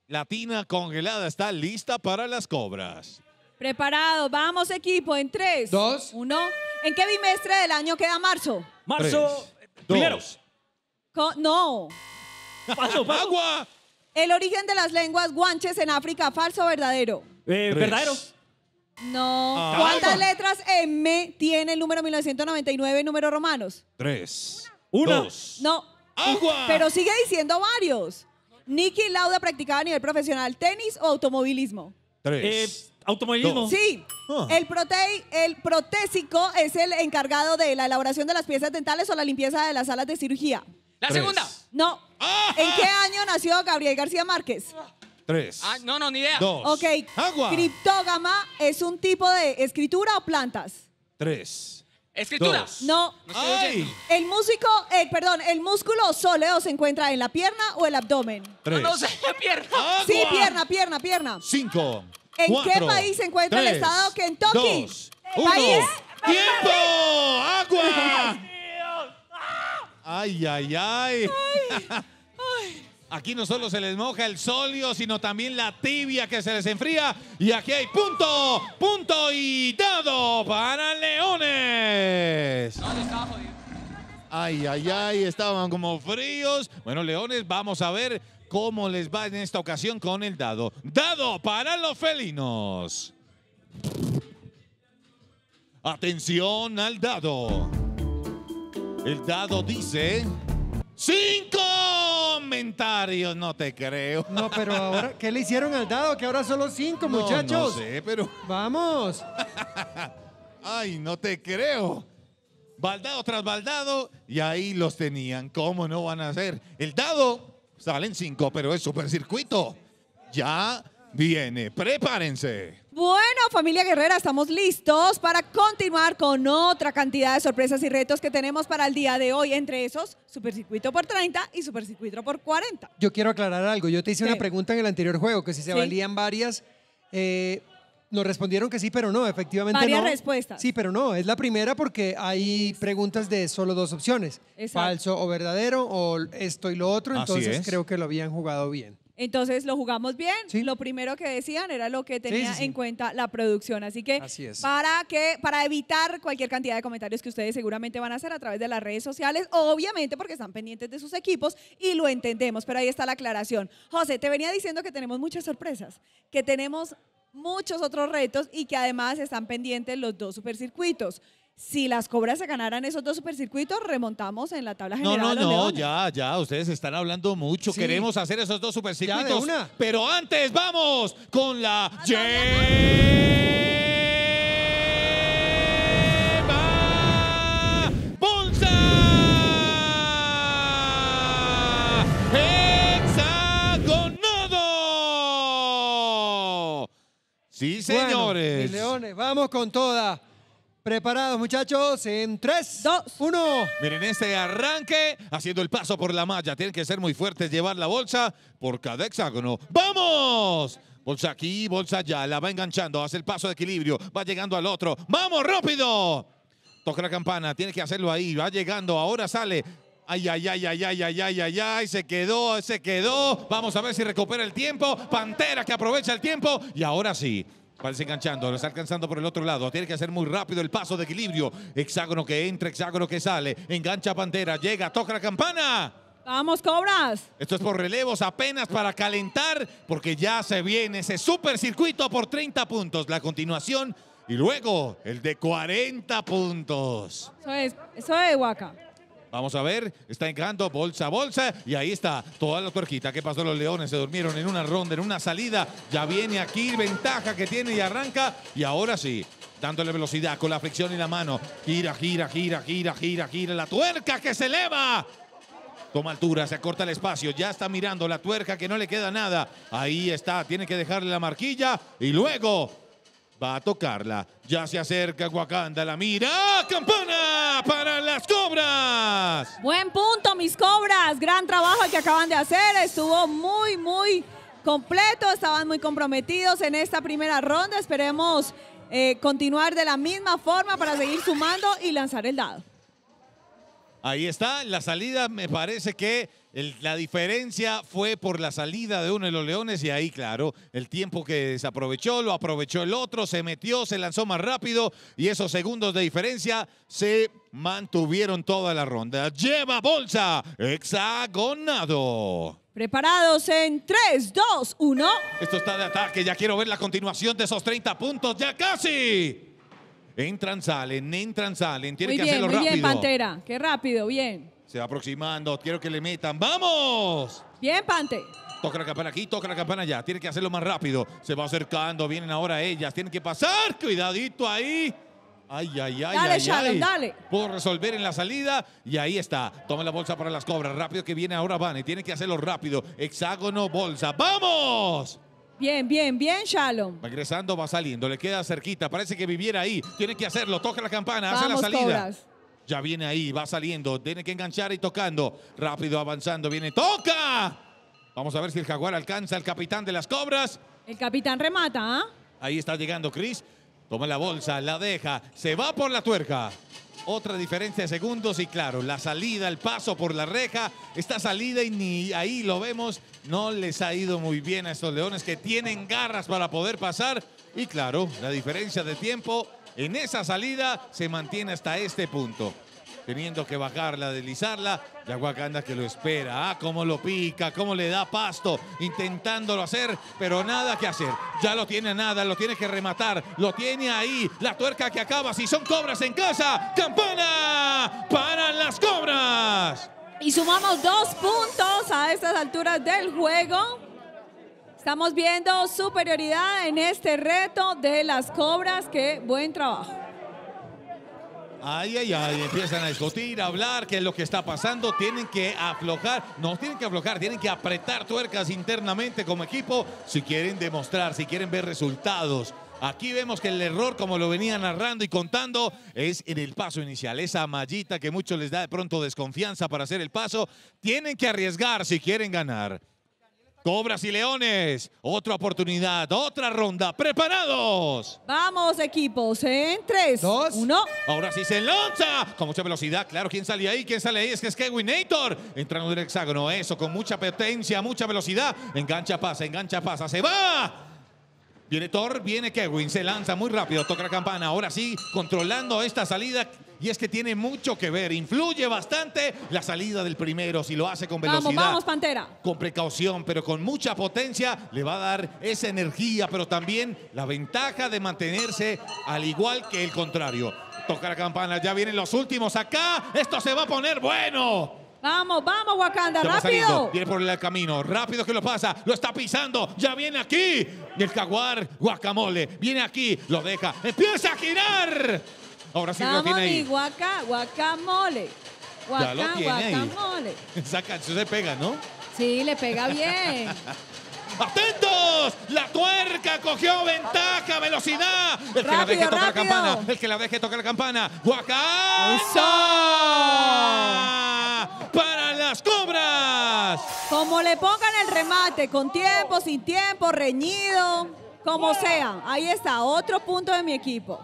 Latina congelada está lista para las Cobras. Preparado, vamos equipo en 3, 2, 1. ¿En qué bimestre del año queda marzo? Marzo, eh, no. ¡Agua! El origen de las lenguas guanches en África, falso o verdadero. Eh, verdadero. No. Ah. ¿Cuántas letras M tiene el número 1999 en números romanos? Tres. Uno. No. ¡Agua! Pero sigue diciendo varios. Nicky Lauda practicaba a nivel profesional tenis o automovilismo. Tres. Eh, Automovilismo. Sí. Ah. El, el protésico es el encargado de la elaboración de las piezas dentales o la limpieza de las salas de cirugía. La segunda. No. ¿En qué año nació Gabriel García Márquez? Tres. Ah, no, no, ni idea. Dos. Ok. Agua. Criptógama es un tipo de escritura o plantas. Tres. Escritura. No. El músico, eh, perdón, el músculo sóleo se encuentra en la pierna o el abdomen. Tres. No, sé, pierna. Sí, pierna, pierna, pierna. Cinco. ¿En qué país se encuentra el estado Kentucky? ¡Tiempo! ¡Agua! ¡Ay, ay, ay! Aquí no solo se les moja el solio, sino también la tibia que se les enfría. Y aquí hay punto, punto y dado para Leones. Ay, ay, ay, estaban como fríos. Bueno, Leones, vamos a ver cómo les va en esta ocasión con el dado. Dado para los felinos. Atención al dado. El dado dice... ¡Cinco! Comentarios, no te creo. No, pero ahora, ¿qué le hicieron al dado? Que ahora solo cinco, muchachos. No sé, pero... Vamos. Ay, no te creo. Baldado tras baldado, y ahí los tenían. ¿Cómo no van a hacer El dado Salen cinco, pero es supercircuito. Ya viene, prepárense. Bueno, familia guerrera, estamos listos para continuar con otra cantidad de sorpresas y retos que tenemos para el día de hoy. Entre esos, supercircuito por 30 y supercircuito por 40. Yo quiero aclarar algo. Yo te hice una pregunta en el anterior juego, que si se valían varias... Eh, nos respondieron que sí, pero no, efectivamente. Varias no. respuestas. Sí, pero no, es la primera porque hay preguntas de solo dos opciones, falso o verdadero, o esto y lo otro, entonces creo que lo habían jugado bien. Entonces lo jugamos bien. Lo primero que decían era lo que tenía en cuenta la producción. Así que para que para evitar cualquier cantidad de comentarios que ustedes seguramente van a hacer a través de las redes sociales, obviamente porque están pendientes de sus equipos y lo entendemos. Pero ahí está la aclaración. José, te venía diciendo que tenemos muchas sorpresas, que tenemos muchos otros retos y que además están pendientes los dos supercircuitos. Si las cobras se ganaran esos dos supercircuitos, remontamos en la tabla general. No, no, no, ya, ya, ustedes están hablando mucho. Queremos hacer esos dos supercircuitos. Pero antes, vamos con la. Sí, señores. leones, vamos con toda. Preparados, muchachos, en 3, 2, 1. Miren este arranque, haciendo el paso por la malla. Tienen que ser muy fuertes, llevar la bolsa por cada hexágono. ¡Vamos! Bolsa aquí, bolsa allá. La va enganchando, hace el paso de equilibrio, va llegando al otro. ¡Vamos, rápido! Toca la campana, tiene que hacerlo ahí, va llegando, ahora sale, Ay, ay, ay, ay, ay, ay, ay, ay, ay, se quedó, se quedó. Vamos a ver si recupera el tiempo. Pantera que aprovecha el tiempo. Y ahora sí, Parece enganchando, lo está alcanzando por el otro lado. Tiene que hacer muy rápido el paso de equilibrio. Hexágono que entra, hexágono que sale. Engancha Pantera, llega, toca la campana. Vamos, cobras. Esto es por relevos apenas para calentar, porque ya se viene ese supercircuito por 30 puntos. La continuación y luego el de 40 puntos. Eso es, eso es Huaca. Vamos a ver, está encanto bolsa a bolsa y ahí está toda la tuerquita ¿Qué pasó los Leones. Se durmieron en una ronda, en una salida. Ya viene aquí, ventaja que tiene y arranca. Y ahora sí, dándole velocidad con la fricción y la mano. Gira, gira, gira, gira, gira, gira. La tuerca que se eleva. Toma altura, se acorta el espacio, ya está mirando la tuerca que no le queda nada. Ahí está, tiene que dejarle la marquilla y luego va a tocarla. Ya se acerca Wakanda, la mira. ¡Campana para las cobras! Buen punto, mis cobras. Gran trabajo que acaban de hacer. Estuvo muy, muy completo. Estaban muy comprometidos en esta primera ronda. Esperemos eh, continuar de la misma forma para seguir sumando y lanzar el dado. Ahí está, la salida, me parece que la diferencia fue por la salida de uno de los Leones y ahí, claro, el tiempo que desaprovechó, lo aprovechó el otro, se metió, se lanzó más rápido y esos segundos de diferencia se mantuvieron toda la ronda. Lleva bolsa, hexagonado. Preparados en 3, 2, 1. Esto está de ataque, ya quiero ver la continuación de esos 30 puntos, ya casi. Entran, salen, entran, salen. Tiene que hacerlo muy rápido. Bien, Pantera. Qué rápido, bien. Se va aproximando. Quiero que le metan. ¡Vamos! Bien, Pante. Toca la campana aquí, toca la campana allá. Tiene que hacerlo más rápido. Se va acercando. Vienen ahora ellas. Tienen que pasar. Cuidadito ahí. Ay, ay, ay. Dale, ay, dale. Puedo resolver en la salida y ahí está. Toma la bolsa para las cobras. Rápido que viene ahora Van. Y tiene que hacerlo rápido. Hexágono, bolsa. ¡Vamos! Bien, bien, bien, Shalom. Regresando, va saliendo, le queda cerquita, parece que viviera ahí. Tiene que hacerlo, toca la campana, hace la salida. Ya viene ahí, va saliendo, tiene que enganchar y tocando. Rápido, avanzando, viene, toca. Vamos a ver si el jaguar alcanza al capitán de las cobras. El capitán remata, ¿ah? Ahí está llegando Chris. Toma la bolsa, la deja, se va por la tuerca otra diferencia de segundos y claro, la salida, el paso por la reja, esta salida y ni ahí lo vemos, no les ha ido muy bien a estos leones que tienen garras para poder pasar y claro, la diferencia de tiempo en esa salida se mantiene hasta este punto teniendo que bajarla, deslizarla. Yaguacanda que lo espera. Ah, cómo lo pica, cómo le da pasto, intentándolo hacer, pero nada que hacer. Ya lo tiene nada, lo tiene que rematar, lo tiene ahí. La tuerca que acaba, si son cobras en casa, campana para las cobras. Y sumamos dos puntos a estas alturas del juego. Estamos viendo superioridad en este reto de las cobras. Qué buen trabajo. Ay, ay, ay, empiezan a discutir, a hablar, qué es lo que está pasando. Tienen que aflojar, no tienen que aflojar, tienen que apretar tuercas internamente como equipo si quieren demostrar, si quieren ver resultados. Aquí vemos que el error, como lo venía narrando y contando, es en el paso inicial. Esa mallita que muchos les da de pronto desconfianza para hacer el paso. Tienen que arriesgar si quieren ganar. Cobras y Leones, otra oportunidad, otra ronda. ¡Preparados! Vamos, equipos, en tres, dos, uno. Ahora sí se lanza, con mucha velocidad. Claro, ¿quién sale ahí? ¿Quién sale ahí? Es que es Nator, Entrando en el hexágono, eso, con mucha potencia, mucha velocidad. Engancha, pasa, engancha, pasa, se va. Viene viene Kevin, se lanza muy rápido, toca la campana. Ahora sí, controlando esta salida y es que tiene mucho que ver, influye bastante la salida del primero, si lo hace con velocidad. Vamos, Pantera. Con precaución, pero con mucha potencia, le va a dar esa energía, pero también la ventaja de mantenerse al igual que el contrario. Toca la campana, ya vienen los últimos acá, esto se va a poner bueno. Vamos, vamos, Wakanda, rápido. Viene por el camino, rápido que lo pasa, lo está pisando, ya viene aquí. El caguar guacamole, viene aquí, lo deja, empieza a girar. Ahora sí lo tiene ahí. Guaca, guacamole. guacamole. Ahí. Esa se pega, ¿no? Sí, le pega bien. ¡Atentos! La tuerca cogió ventaja, velocidad. El que la deje tocar campana. El que la deje tocar la campana. ¡Guacamole! ¡Para las cobras! Como le pongan el remate, con tiempo, sin tiempo, reñido, como sea. Ahí está, otro punto de mi equipo.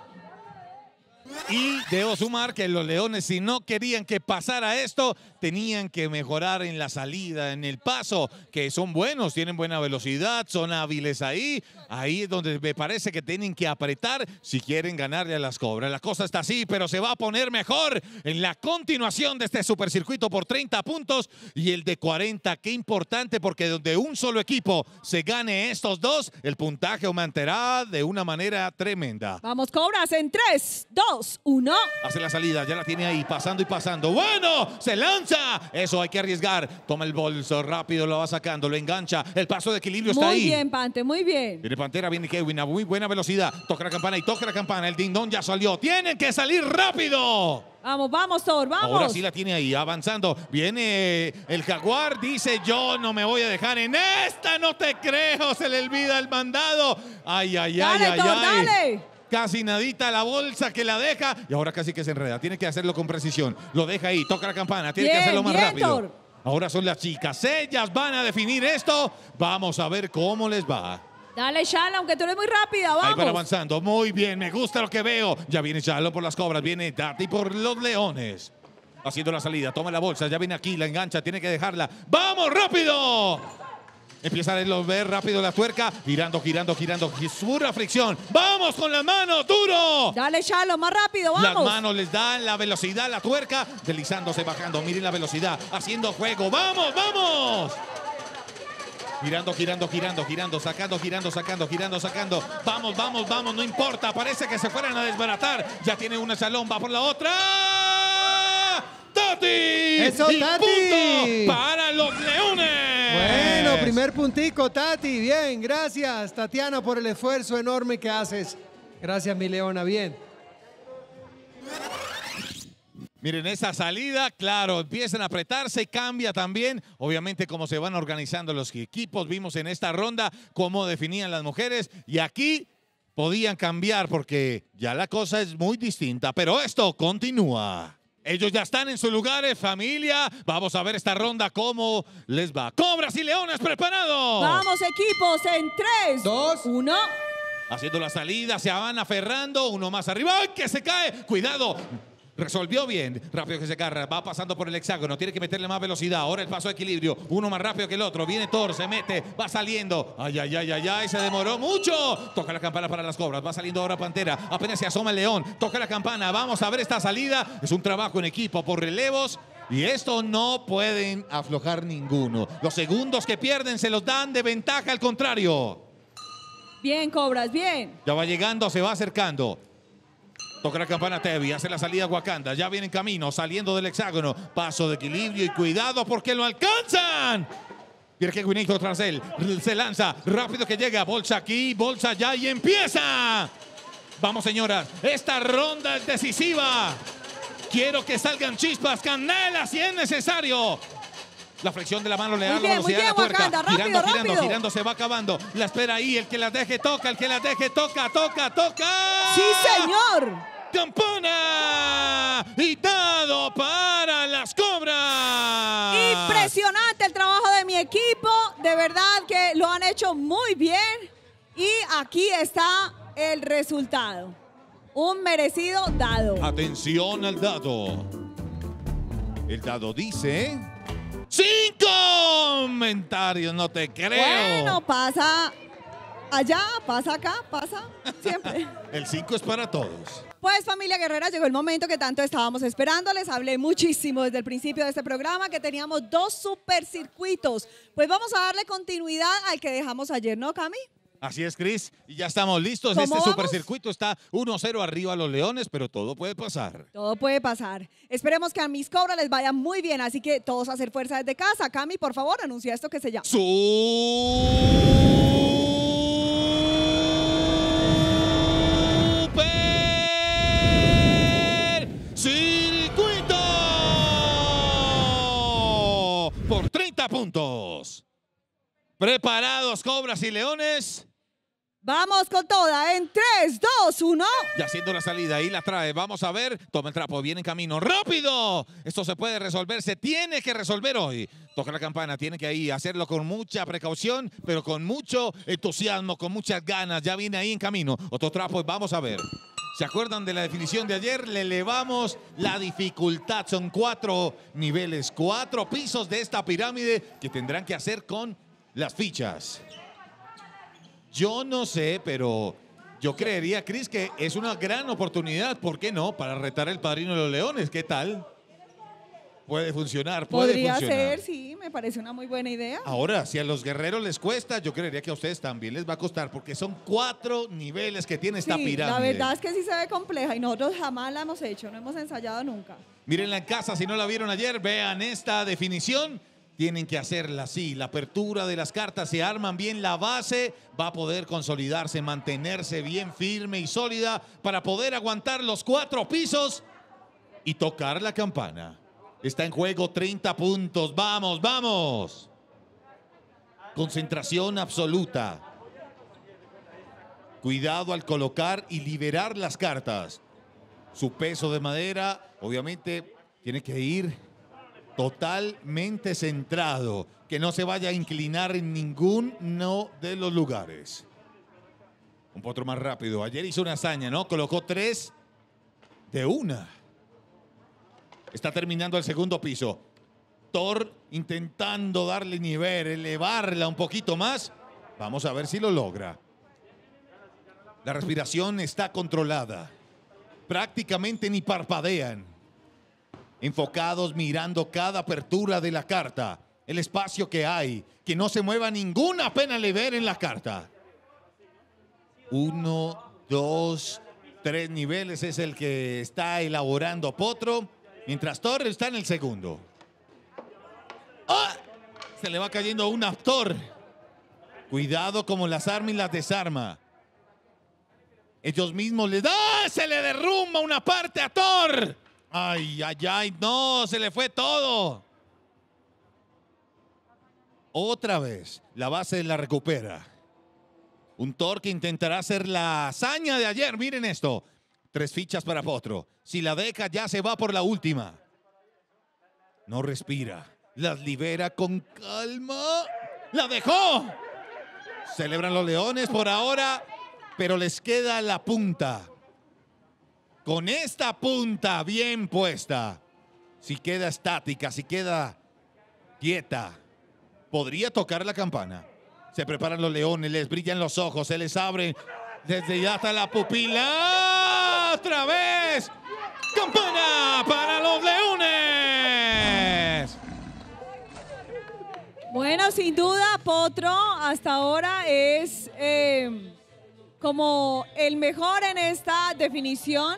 Y debo sumar que los Leones, si no querían que pasara esto, tenían que mejorar en la salida, en el paso, que son buenos, tienen buena velocidad, son hábiles ahí. Ahí es donde me parece que tienen que apretar si quieren ganarle a las cobras. La cosa está así, pero se va a poner mejor en la continuación de este supercircuito por 30 puntos y el de 40. Qué importante porque donde un solo equipo se gane estos dos, el puntaje aumentará de una manera tremenda. Vamos, cobras en 3, 2, 1. Hace la salida, ya la tiene ahí, pasando y pasando. Bueno, se lanza eso hay que arriesgar. Toma el bolso rápido, lo va sacando, lo engancha. El paso de equilibrio está ahí. Muy bien, Pante, muy bien. Viene Pantera, viene Kevin a muy buena velocidad. Toca la campana y toca la campana. El dindón ya salió. Tienen que salir rápido. Vamos, vamos, Thor, vamos. Ahora sí la tiene ahí, avanzando. Viene eh, el jaguar, dice yo no me voy a dejar en esta, no te creo, se le olvida el mandado. Ay, ay, ay, ay, Thor, ay. Dale casi nadita la bolsa que la deja y ahora casi que se enreda. Tiene que hacerlo con precisión. Lo deja ahí, toca la campana, tiene que hacerlo más rápido. Ahora son las chicas, ellas van a definir esto. Vamos a ver cómo les va. Dale, Shalom, aunque tú eres muy rápida, vamos. Ahí avanzando, muy bien, me gusta lo que veo. Ya viene Shalom por las cobras, viene Dati por los leones. Haciendo la salida, toma la bolsa, ya viene aquí, la engancha, tiene que dejarla. ¡Vamos, rápido! Empieza a ver rápido la tuerca. Girando, girando, girando. Surra fricción. ¡Vamos con la mano ¡Duro! Dale, Chalo, más rápido, vamos. Las manos les dan la velocidad, a la tuerca. Deslizándose, bajando. Miren la velocidad. Haciendo juego. ¡Vamos, vamos! Girando, girando, girando, girando, sacando, girando, sacando, girando, sacando. Vamos, vamos, vamos, no importa. Parece que se fueran a desbaratar. Ya tiene una salón, va por la otra. Tati. Eso, y Tati. Punto para los Leones. Bueno, primer puntico, Tati. Bien, gracias, Tatiana, por el esfuerzo enorme que haces. Gracias, mi Leona. Bien. Miren, esa salida, claro, empiezan a apretarse, cambia también, obviamente, cómo se van organizando los equipos. Vimos en esta ronda cómo definían las mujeres y aquí podían cambiar porque ya la cosa es muy distinta, pero esto continúa. Ellos ya están en sus lugares, familia. Vamos a ver esta ronda cómo les va. Cobras y Leones preparados. Vamos equipos en 3, 2, 1. Haciendo la salida, se van aferrando. Uno más arriba. ¡Ay, que se cae! Cuidado. Resolvió bien. Rápido que se carga. Va pasando por el hexágono. Tiene que meterle más velocidad. Ahora el paso de equilibrio. Uno más rápido que el otro. Viene Thor. Se mete. Va saliendo. Ay, ay, ay, ay, ay. Se demoró mucho. Toca la campana para las cobras. Va saliendo ahora Pantera. Apenas se asoma el león. Toca la campana. Vamos a ver esta salida. Es un trabajo en equipo por relevos. Y esto no pueden aflojar ninguno. Los segundos que pierden se los dan de ventaja al contrario. Bien, Cobras, bien. Ya va llegando, se va acercando. Toca la campana Tevi, hace la salida Wakanda, ya viene en camino, saliendo del hexágono. Paso de equilibrio y cuidado porque lo alcanzan. qué Guinito tras él, se lanza, rápido que llega, bolsa aquí, bolsa allá y empieza. Vamos señoras, esta ronda es decisiva. Quiero que salgan chispas, canela si es necesario. La flexión de la mano le da la velocidad a tuerca. girando, girando, girando, se va acabando. La espera ahí, el que la deje toca, el que la deje toca, toca, toca. ¡Sí, señor! ¡Campana! Y dado para las cobras. Impresionante el trabajo de mi equipo. De verdad que lo han hecho muy bien. Y aquí está el resultado. Un merecido dado. Atención al dado. El dado dice... Cinco comentarios, no te creo. Bueno, pasa allá, pasa acá, pasa siempre. El cinco es para todos. Pues familia guerrera, llegó el momento que tanto estábamos esperando. Les hablé muchísimo desde el principio de este programa que teníamos dos supercircuitos. Pues vamos a darle continuidad al que dejamos ayer, ¿no, Cami? Así es, Chris. Y ya estamos listos. Este supercircuito está 1-0 arriba a los Leones, pero todo puede pasar. Todo puede pasar. Esperemos que a mis cobras les vaya muy bien, así que todos a hacer fuerza desde casa. Cami, por favor, anuncia esto que se llama. Supercircuito. por 30 puntos. Preparados, cobras y leones. Vamos con toda en 3, 2, 1. Y haciendo la salida, ahí la trae. Vamos a ver. Toma el trapo, viene en camino. ¡Rápido! Esto se puede resolver, se tiene que resolver hoy. Toca la campana, tiene que ahí hacerlo con mucha precaución, pero con mucho entusiasmo, con muchas ganas. Ya viene ahí en camino. Otro trapo, vamos a ver. ¿Se acuerdan de la definición de ayer? Le elevamos la dificultad. Son cuatro niveles, cuatro pisos de esta pirámide que tendrán que hacer con las fichas. Yo no sé, pero yo creería, Cris, que es una gran oportunidad, ¿por qué no? Para retar el padrino de los leones, ¿qué tal? Puede funcionar, puede Podría ser, sí, me parece una muy buena idea. Ahora, si a los guerreros les cuesta, yo creería que a ustedes también les va a costar, porque son cuatro niveles que tiene esta sí, La verdad es que sí se ve compleja y nosotros jamás la hemos hecho, no hemos ensayado nunca. Mírenla en casa, si no la vieron ayer, vean esta definición tienen que hacerla así. La apertura de las cartas se arman bien, la base va a poder consolidarse, mantenerse bien firme y sólida para poder aguantar los cuatro pisos y tocar la campana. Está en juego 30 puntos. Vamos, vamos. Concentración absoluta. Cuidado al colocar y liberar las cartas. Su peso de madera, obviamente, tiene que ir totalmente centrado, que no se vaya a inclinar en ninguno de los lugares. Un potro más rápido. Ayer hizo una hazaña, ¿no? Colocó tres de una. Está terminando el segundo piso. Thor intentando darle nivel, elevarla un poquito más. Vamos a ver si lo logra. La respiración está controlada. Prácticamente ni parpadean enfocados mirando cada apertura de la carta, el espacio que hay, que no se mueva ninguna pena le ver en la carta. Uno, dos, tres niveles es el que está elaborando Potro, mientras Torres está en el segundo. ¡Ah! Se le va cayendo un actor. Cuidado como las armas y las desarma. Ellos mismos le da, se le derrumba una parte a Thor. Ay, ay, ay, no, se le fue todo. Otra vez, la base la recupera. Un Torque que intentará hacer la hazaña de ayer. Miren esto. Tres fichas para Potro. Si la deja, ya se va por la última. No respira. Las libera con calma. ¡La dejó! Celebran los leones por ahora, pero les queda la punta con esta punta bien puesta, si queda estática, si queda quieta, podría tocar la campana. Se preparan los leones, les brillan los ojos, se les abre desde ya hasta la pupila. ¡Otra vez! ¡Campana para los leones! Bueno, sin duda, Potro hasta ahora es eh, como el mejor en esta definición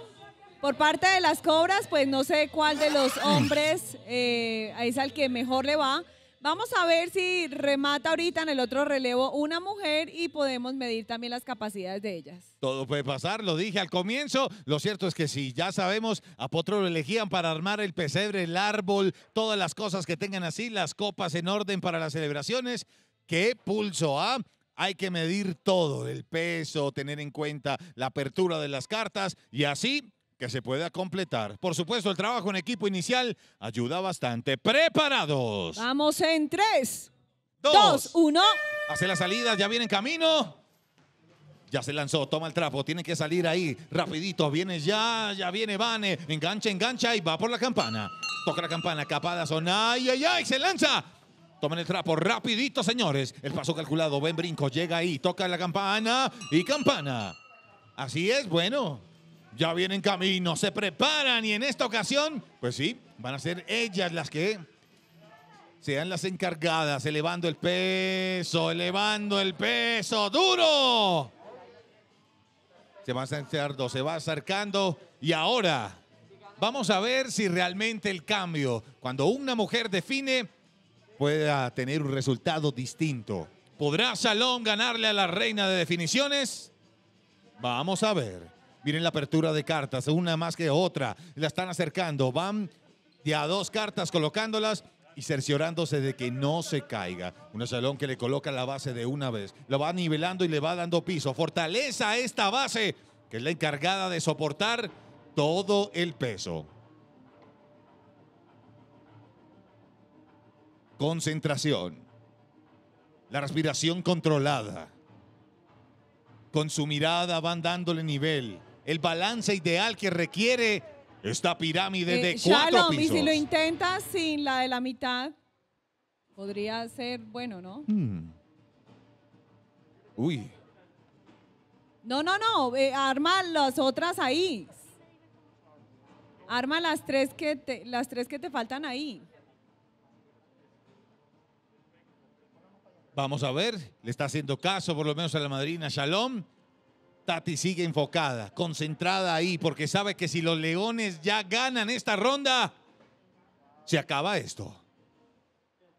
por parte de las cobras, pues no sé cuál de los hombres eh, es al que mejor le va. Vamos a ver si remata ahorita en el otro relevo una mujer y podemos medir también las capacidades de ellas. Todo puede pasar, lo dije al comienzo. Lo cierto es que si ya sabemos, a Potro lo elegían para armar el pesebre, el árbol, todas las cosas que tengan así, las copas en orden para las celebraciones. ¡Qué pulso! a ¿ah? Hay que medir todo, el peso, tener en cuenta la apertura de las cartas y así que se pueda completar. Por supuesto, el trabajo en equipo inicial ayuda bastante. ¡Preparados! Vamos en 3, dos, uno! Hace la salida, ya viene en camino. Ya se lanzó, toma el trapo, tiene que salir ahí, rapidito, viene ya, ya viene Vane, engancha, engancha y va por la campana. Toca la campana, capada, son, ¡ay, ay, ay, ay, se lanza. Tomen el trapo, rapidito, señores. El paso calculado, ven, brinco, llega ahí, toca la campana y campana. Así es, bueno, ya vienen camino, se preparan y en esta ocasión, pues sí, van a ser ellas las que sean las encargadas, elevando el peso, elevando el peso, duro. Se va acercando, se va acercando y ahora vamos a ver si realmente el cambio, cuando una mujer define, pueda tener un resultado distinto. ¿Podrá Salón ganarle a la reina de definiciones? Vamos a ver. Miren la apertura de cartas, una más que otra. La están acercando. Van de a dos cartas colocándolas y cerciorándose de que no se caiga. Un salón que le coloca la base de una vez. lo va nivelando y le va dando piso. Fortaleza esta base que es la encargada de soportar todo el peso. Concentración. La respiración controlada. Con su mirada van dándole nivel el balance ideal que requiere esta pirámide eh, de cuatro Shalom, Y si lo intentas sin la de la mitad, podría ser bueno, ¿no? Hmm. Uy. No, no, no. Eh, arma las otras ahí. Arma las tres que las tres que te faltan ahí. Vamos a ver. Le está haciendo caso, por lo menos a la madrina Shalom. Tati sigue enfocada, concentrada ahí, porque sabe que si los Leones ya ganan esta ronda, se acaba esto.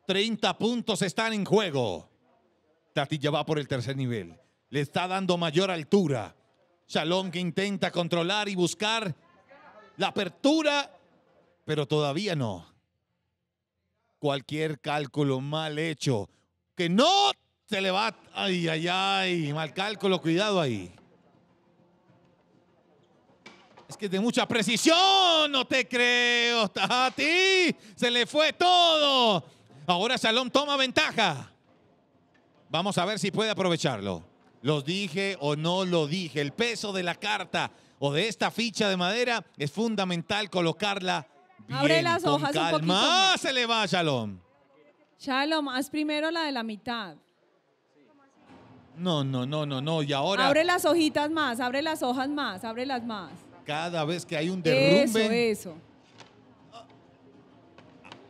30 puntos están en juego. Tati ya va por el tercer nivel. Le está dando mayor altura. Shalom que intenta controlar y buscar la apertura, pero todavía no. Cualquier cálculo mal hecho, que no se le va. Ay, ay, ay. Mal cálculo, cuidado ahí que de mucha precisión, no te creo. A ti se le fue todo. Ahora Shalom toma ventaja. Vamos a ver si puede aprovecharlo. Los dije o no lo dije. El peso de la carta o de esta ficha de madera es fundamental colocarla. Bien, Abre las hojas Más ah, se le va Shalom. Shalom, haz primero la de la mitad. No, no, no, no, no. Y ahora. Abre las hojitas más, abre las hojas más, abre las más cada vez que hay un derrumbe, eso, eso.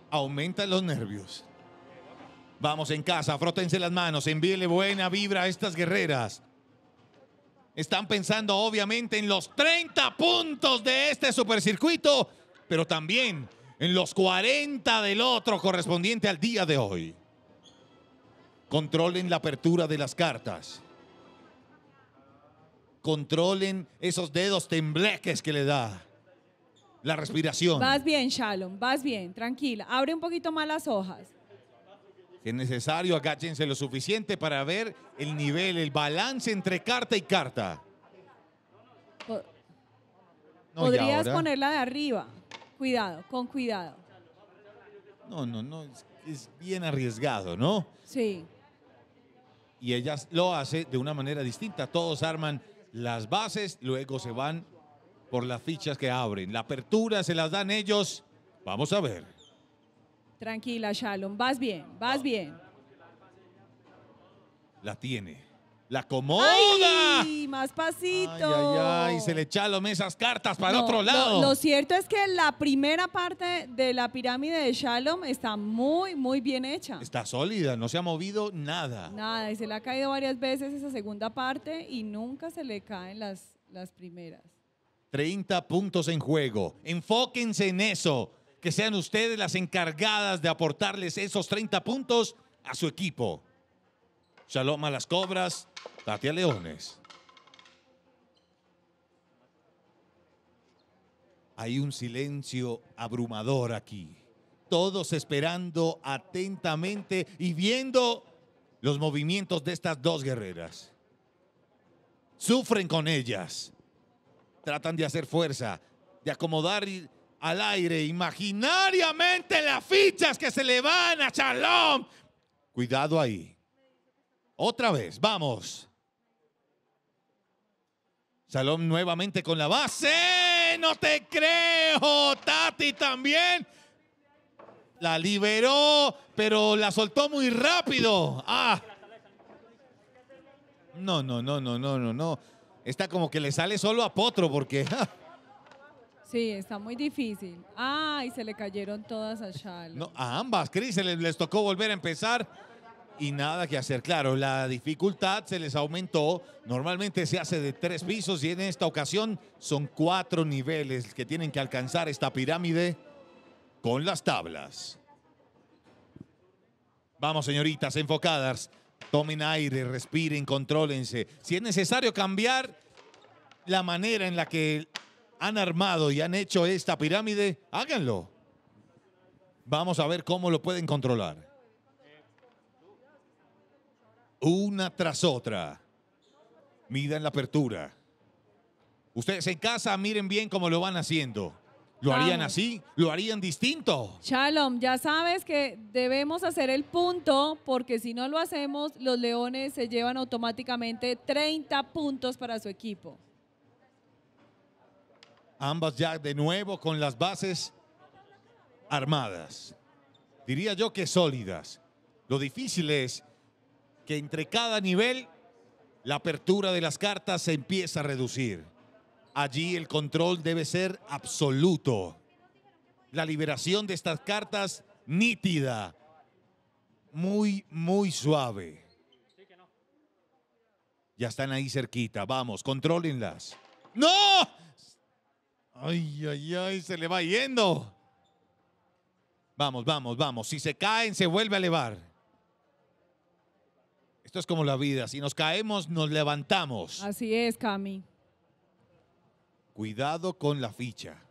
aumenta los nervios. Vamos en casa, frótense las manos, envíenle buena vibra a estas guerreras. Están pensando obviamente en los 30 puntos de este supercircuito, pero también en los 40 del otro correspondiente al día de hoy. Controlen la apertura de las cartas controlen esos dedos tembleques que le da la respiración. Vas bien, Shalom, vas bien, tranquila. Abre un poquito más las hojas. es necesario, agáchense lo suficiente para ver el nivel, el balance entre carta y carta. Podrías ponerla de arriba. Cuidado, con cuidado. No, no, no. Es, es, bien arriesgado, ¿no? Sí. Y ella lo hace de una manera distinta. Todos arman las bases, luego se van por las fichas que abren. La apertura se las dan ellos. Vamos a ver. Tranquila, Shalom. Vas bien, vas bien. La tiene. La acomoda. ¡Ay! Más pasito. Ay, se le echaron esas cartas para otro lado. Lo, cierto es que la primera parte de la pirámide de Shalom está muy, muy bien hecha. Está sólida, no se ha movido nada. Nada, y se le ha caído varias veces esa segunda parte y nunca se le caen las, las primeras. 30 puntos en juego. Enfóquense en eso. Que sean ustedes las encargadas de aportarles esos 30 puntos a su equipo. Shalom a las cobras, Tatia Leones. Hay un silencio abrumador aquí. Todos esperando atentamente y viendo los movimientos de estas dos guerreras. Sufren con ellas. Tratan de hacer fuerza, de acomodar al aire imaginariamente las fichas que se le van a Shalom. Cuidado ahí. Otra vez, vamos. Salón nuevamente con la base. No te creo. Tati también. La liberó, pero la soltó muy rápido. Ah. No, no, no, no, no, no, no. Está como que le sale solo a Potro porque... Sí, está muy difícil. Ah, y se le cayeron todas a Charles. No, a ambas, Cris, se les tocó volver a empezar y nada que hacer. Claro, la dificultad se les aumentó. Normalmente se hace de tres pisos y en esta ocasión son cuatro niveles que tienen que alcanzar esta pirámide con las tablas. Vamos, señoritas, enfocadas. Tomen aire, respiren, contrólense. Si es necesario cambiar la manera en la que han armado y han hecho esta pirámide, háganlo. Vamos a ver cómo lo pueden controlar una tras otra. en la apertura. Ustedes en casa miren bien cómo lo van haciendo. ¿Lo harían así? ¿Lo harían distinto? Shalom, ya sabes que debemos hacer el punto porque si no lo hacemos, los Leones se llevan automáticamente 30 puntos para su equipo. Ambas ya de nuevo con las bases armadas. Diría yo que sólidas. Lo difícil es que entre cada nivel la apertura de las cartas se empieza a reducir. Allí el control debe ser absoluto. La liberación de estas cartas nítida, muy, muy suave. Ya están ahí cerquita, vamos, contrólenlas. ¡No! ¡Ay, ay, ay! Se le va yendo. Vamos, vamos, vamos. Si se caen, se vuelve a elevar. Esto es como la vida. Si nos caemos, nos levantamos. Así es, Cami. Cuidado con la ficha.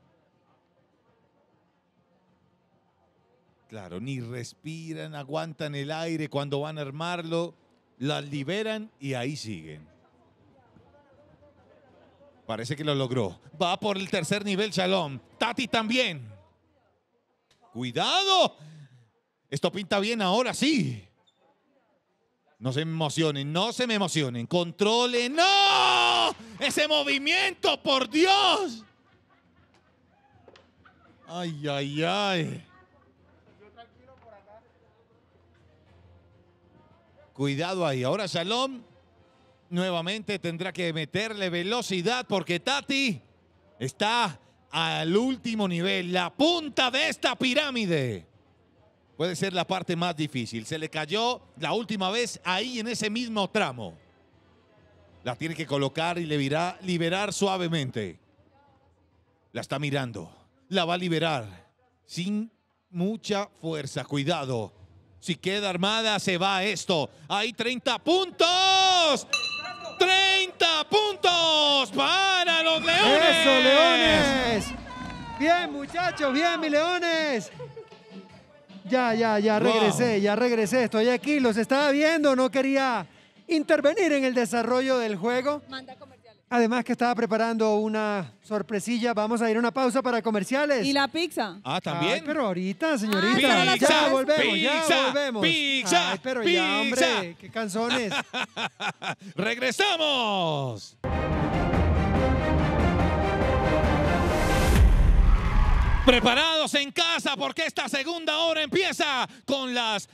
Claro, ni respiran, aguantan el aire cuando van a armarlo, las liberan y ahí siguen. Parece que lo logró. Va por el tercer nivel, Shalom. Tati también. Cuidado. Esto pinta bien ahora sí. No se emocionen, no se me emocionen. Controlen. ¡No! Ese movimiento, por Dios. Ay, ay, ay. Cuidado ahí. Ahora Shalom nuevamente tendrá que meterle velocidad porque Tati está al último nivel, la punta de esta pirámide puede ser la parte más difícil. Se le cayó la última vez ahí en ese mismo tramo. La tiene que colocar y le dirá liberar suavemente. La está mirando. La va a liberar sin mucha fuerza. Cuidado. Si queda armada, se va esto. Hay 30 puntos. 30 puntos para los leones. Eso, leones. Bien, muchachos. Bien, mis leones. Ya, ya, ya regresé, ya regresé. Estoy aquí, los estaba viendo, no quería intervenir en el desarrollo del juego. Manda comerciales. Además que estaba preparando una sorpresilla, vamos a ir a una pausa para comerciales. ¿Y la pizza? Ah, también. pero ahorita, ah, señorita, pizza, ya volvemos, pizza, ya volvemos. Pizza, Ay, pero ya, hombre, qué canzones. Regresamos. Preparados en casa porque esta segunda hora empieza con las...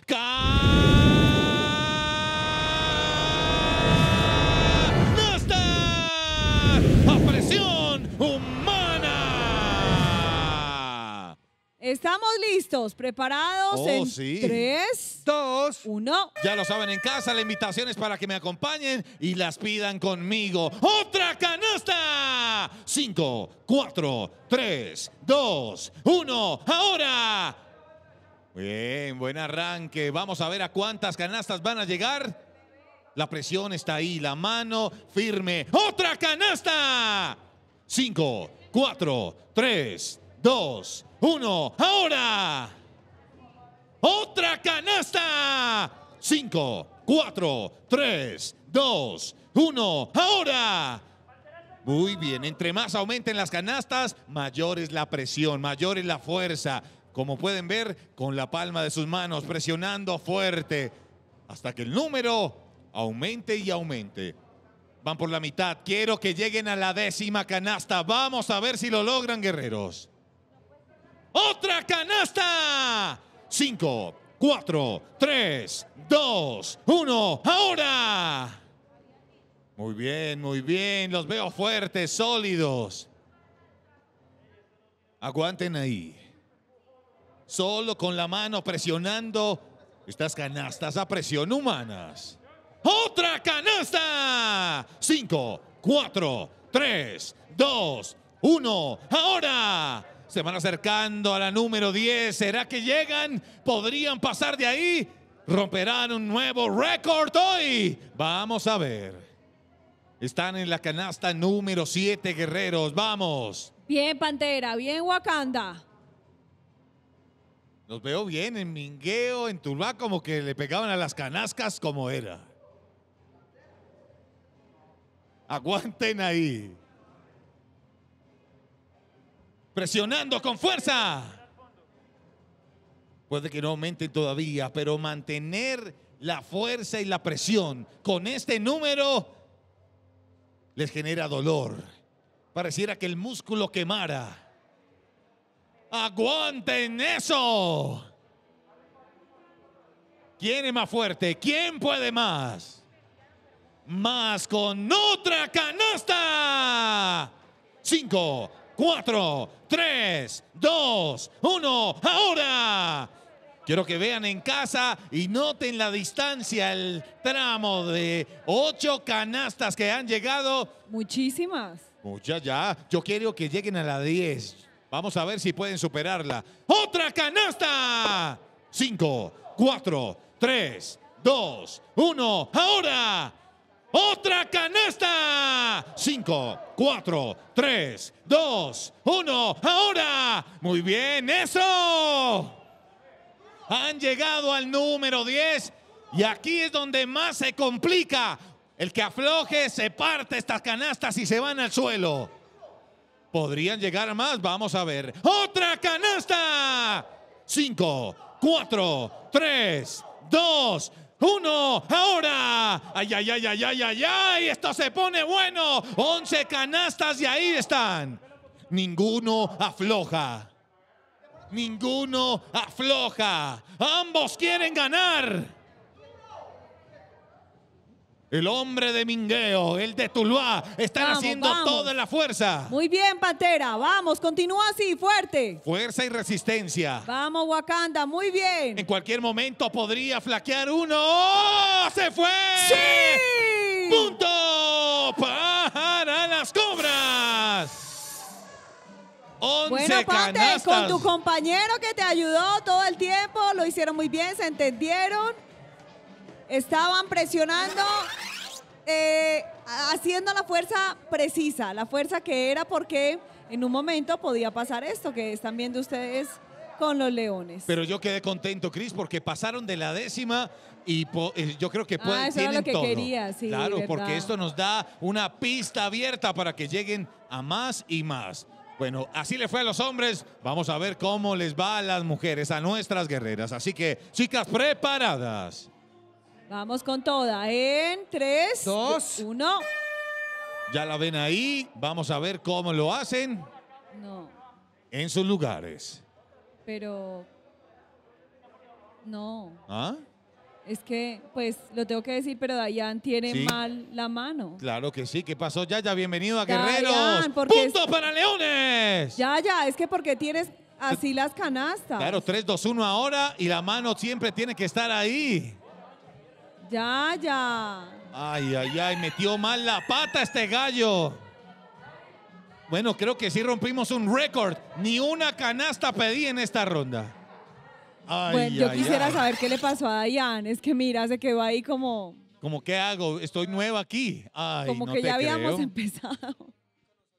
Estamos listos, preparados oh, en tres, Dos. uno. Ya lo saben en casa, la invitación es para que me acompañen y las pidan conmigo. ¡Otra canasta! Cinco, cuatro, tres, dos, uno. ¡Ahora! Bien, buen arranque. Vamos a ver a cuántas canastas van a llegar. La presión está ahí, la mano firme. ¡Otra canasta! Cinco, cuatro, tres, dos, ¡Uno! Ahora. Otra canasta. ¡Cinco! ¡Cuatro! ¡Tres! ¡Dos! ¡Uno! Ahora. Muy bien, entre más aumenten las canastas, mayor es la presión, mayor es la fuerza. Como pueden ver, con la palma de sus manos, presionando fuerte, hasta que el número aumente y aumente. Van por la mitad, quiero que lleguen a la décima canasta. Vamos a ver si lo logran, guerreros otra canasta. 5, 4, 3, 2, 1, ahora. Muy bien, muy bien, los veo fuertes, sólidos. Aguanten ahí. Solo con la mano presionando estas canastas a presión humanas. Otra canasta. 5, 4, 3, 2, 1, ahora. Se van acercando a la número 10. ¿Será que llegan? ¿Podrían pasar de ahí? ¿Romperán un nuevo récord hoy? Vamos a ver. Están en la canasta número 7, guerreros. Vamos. Bien, Pantera. Bien, Wakanda. Los veo bien en Mingueo, en Turba, como que le pegaban a las canascas como era. Aguanten ahí. Presionando con fuerza. Puede que no aumente todavía, pero mantener la fuerza y la presión con este número les genera dolor. Pareciera que el músculo quemara. Aguanten eso. ¿Quién es más fuerte? ¿Quién puede más? Más con otra canasta. Cinco, cuatro, 3, 2, 1, ahora. Quiero que vean en casa y noten la distancia, el tramo de ocho canastas que han llegado. Muchísimas. Muchas pues ya. Yo quiero que lleguen a la 10. Vamos a ver si pueden superarla. ¡Otra canasta! 5, 4, 3, 2, 1. ¡Ahora! ¡Otra canasta! 5, 4, 3, dos, uno, ahora. Muy bien, eso. Han llegado al número 10 y aquí es donde más se complica. El que afloje se parte estas canastas y se van al suelo. Podrían llegar más, vamos a ver. ¡Otra canasta! Cinco, cuatro, tres, dos, uno, ahora. Ay, ay, ay, ay, ay, ay, ay, esto se pone bueno. Once canastas y ahí están. Ninguno afloja. Ninguno afloja. Ambos quieren ganar. El hombre de Mingueo, el de Tuluá, están haciendo toda la fuerza. Muy bien, Pantera. Vamos, continúa así, fuerte. Fuerza y resistencia. Vamos, Wakanda, muy bien. En cualquier momento podría flaquear uno. ¡Se fue! ¡Sí! ¡Punto para las cobras! bueno, con tu compañero que te ayudó todo el tiempo, lo hicieron muy bien, se entendieron. Estaban presionando, eh, haciendo la fuerza precisa, la fuerza que era porque en un momento podía pasar esto que están viendo ustedes con los leones. Pero yo quedé contento, Cris, porque pasaron de la décima y eh, yo creo que ah, pueden ah, lo que todo. claro, porque esto nos da una pista abierta para que lleguen a más y más. Bueno, así le fue a los hombres. Vamos a ver cómo les va a las mujeres, a nuestras guerreras. Así que, chicas, preparadas. Vamos con toda. En 3, 2, 1. Ya la ven ahí. Vamos a ver cómo lo hacen. No. En sus lugares. Pero. No. ¿Ah? Es que, pues, lo tengo que decir, pero Dayan tiene mal la mano. Claro que sí. ¿Qué pasó, Yaya? Bienvenido a Guerreros. ¡Punto para Leones! Yaya, es que porque tienes así las canastas. Claro, 3, 2, 1 ahora y la mano siempre tiene que estar ahí ya. Ay, ay, ay, metió mal la pata este gallo. Bueno, creo que sí rompimos un récord. Ni una canasta pedí en esta ronda. bueno, yo quisiera saber qué le pasó a Diane. Es que mira, se quedó ahí como. ¿Cómo qué hago? Estoy nueva aquí. como que ya habíamos empezado.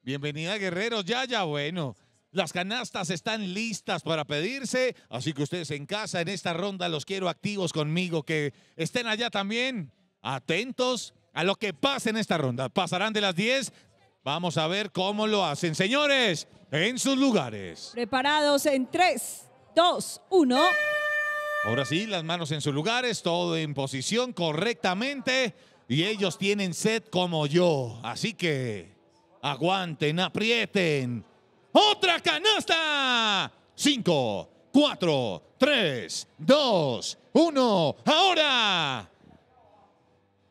Bienvenida, guerreros. Ya, ya, bueno. Las canastas están listas para pedirse, así que ustedes en casa en esta ronda los quiero activos conmigo, que estén allá también atentos a lo que pase en esta ronda. Pasarán de las 10, vamos a ver cómo lo hacen. Señores, en sus lugares. Preparados en 3, 2, 1. Ahora sí, las manos en sus lugares, todo en posición correctamente. Y ellos tienen sed como yo. Así que aguanten, aprieten. Otra canasta. Cinco, cuatro, tres, dos, uno. Ahora.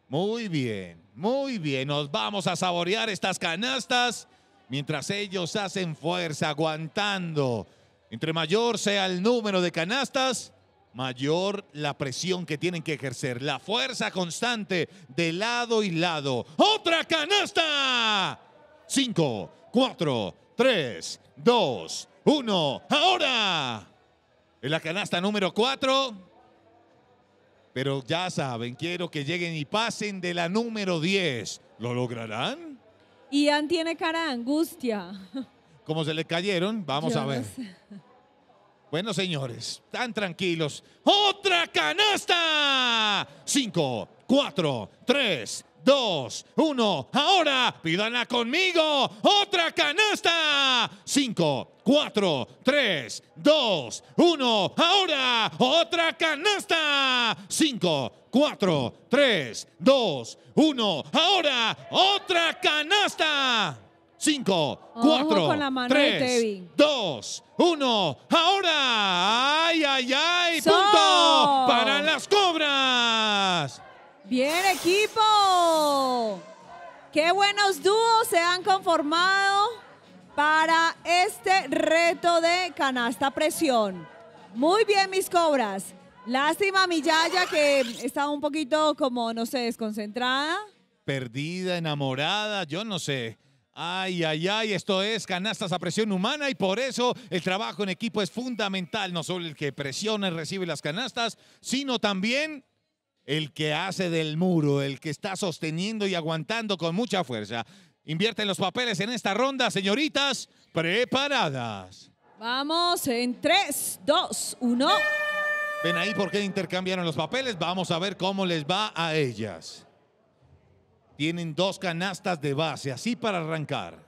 Muy bien, muy bien. Nos vamos a saborear estas canastas mientras ellos hacen fuerza, aguantando. Entre mayor sea el número de canastas, mayor la presión que tienen que ejercer, la fuerza constante de lado y lado. ¡Otra canasta! 5, 4, 3, 2, 1. Ahora. En la canasta número 4. Pero ya saben, quiero que lleguen y pasen de la número 10. ¿Lo lograrán? Ian tiene cara angustia. Como se le cayeron, vamos a ver. Bueno, señores, tan tranquilos. ¡Otra canasta! 5, 4, 3, dos, uno. Ahora, pídala conmigo. Otra canasta. Cinco, cuatro, tres, dos, uno. Ahora, otra canasta. Cinco, cuatro, tres, dos, uno. Ahora, otra canasta. Cinco, cuatro, tres, dos, uno, Ahora, ay, ay, ay, punto para las cobras. Bien, equipo. Qué buenos dúos se han conformado para este reto de canasta presión. Muy bien, mis cobras. Lástima mi que está un poquito como, no sé, desconcentrada. Perdida, enamorada, yo no sé. Ay, ay, ay, esto es canastas a presión humana y por eso el trabajo en equipo es fundamental, no solo el que presiona y recibe las canastas, sino también el que hace del muro, el que está sosteniendo y aguantando con mucha fuerza. Invierten los papeles en esta ronda, señoritas, preparadas. Vamos en 3, 2, 1. Ven ahí por qué intercambiaron los papeles. Vamos a ver cómo les va a ellas. Tienen dos canastas de base, así para arrancar.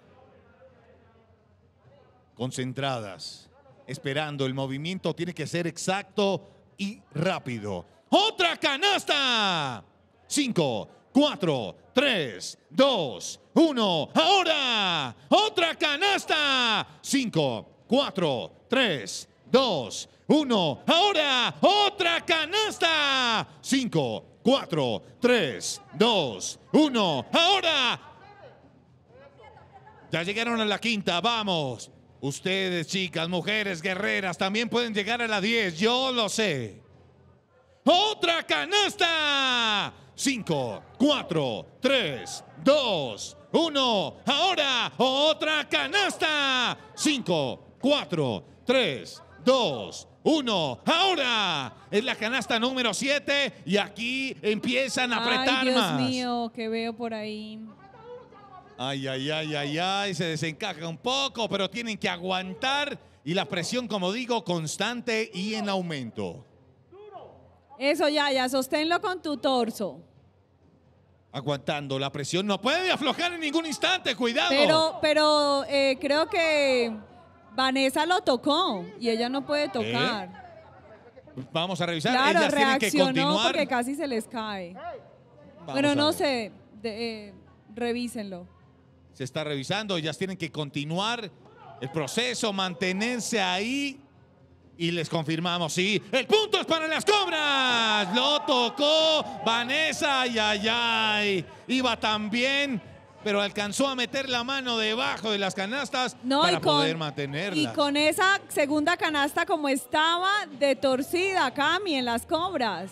Concentradas, esperando. El movimiento tiene que ser exacto y rápido otra canasta. 5, 4, 3, 2, 1. Ahora, otra canasta. 5, 4, 3, 2, 1. Ahora, otra canasta. 5, 4, 3, 2, 1. Ahora. Ya llegaron a la quinta, vamos. Ustedes, chicas, mujeres, guerreras, también pueden llegar a la 10, yo lo sé otra canasta. 5, 4, 3, 2, 1. Ahora otra canasta. 5, 4, 3, 2, 1. Ahora es la canasta número 7 y aquí empiezan a apretar Ay, Dios mío, que veo por ahí. Ay, ay, ay, ay, ay, se desencaja un poco, pero tienen que aguantar y la presión, como digo, constante y en aumento. Eso, ya, ya, sosténlo con tu torso. Aguantando la presión, no puede aflojar en ningún instante, cuidado. Pero, pero eh, creo que Vanessa lo tocó y ella no puede tocar. Vamos a revisar. Claro, Ellas reaccionó tienen que continuar. porque casi se les cae. Pero bueno, no sé, eh, revísenlo. Se está revisando, ellas tienen que continuar el proceso, mantenerse ahí y les confirmamos, sí, el punto es para las cobras. Lo tocó Vanessa, ay, ay, ay. Iba también, pero alcanzó a meter la mano debajo de las canastas para poder mantenerla. Y con esa segunda canasta como estaba, de torcida, Cami, en las cobras.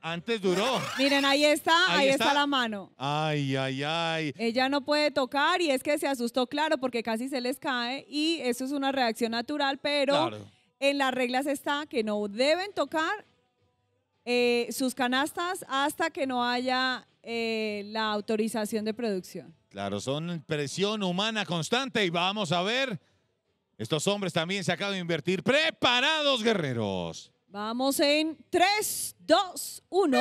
Antes duró. Miren, ahí está, ahí, está. está. la mano. Ay, ay, ay. Ella no puede tocar y es que se asustó, claro, porque casi se les cae y eso es una reacción natural, pero... Claro en las reglas está que no deben tocar eh, sus canastas hasta que no haya eh, la autorización de producción. Claro, son presión humana constante y vamos a ver. Estos hombres también se acaban de invertir. Preparados, guerreros. Vamos en 3, 2, 1.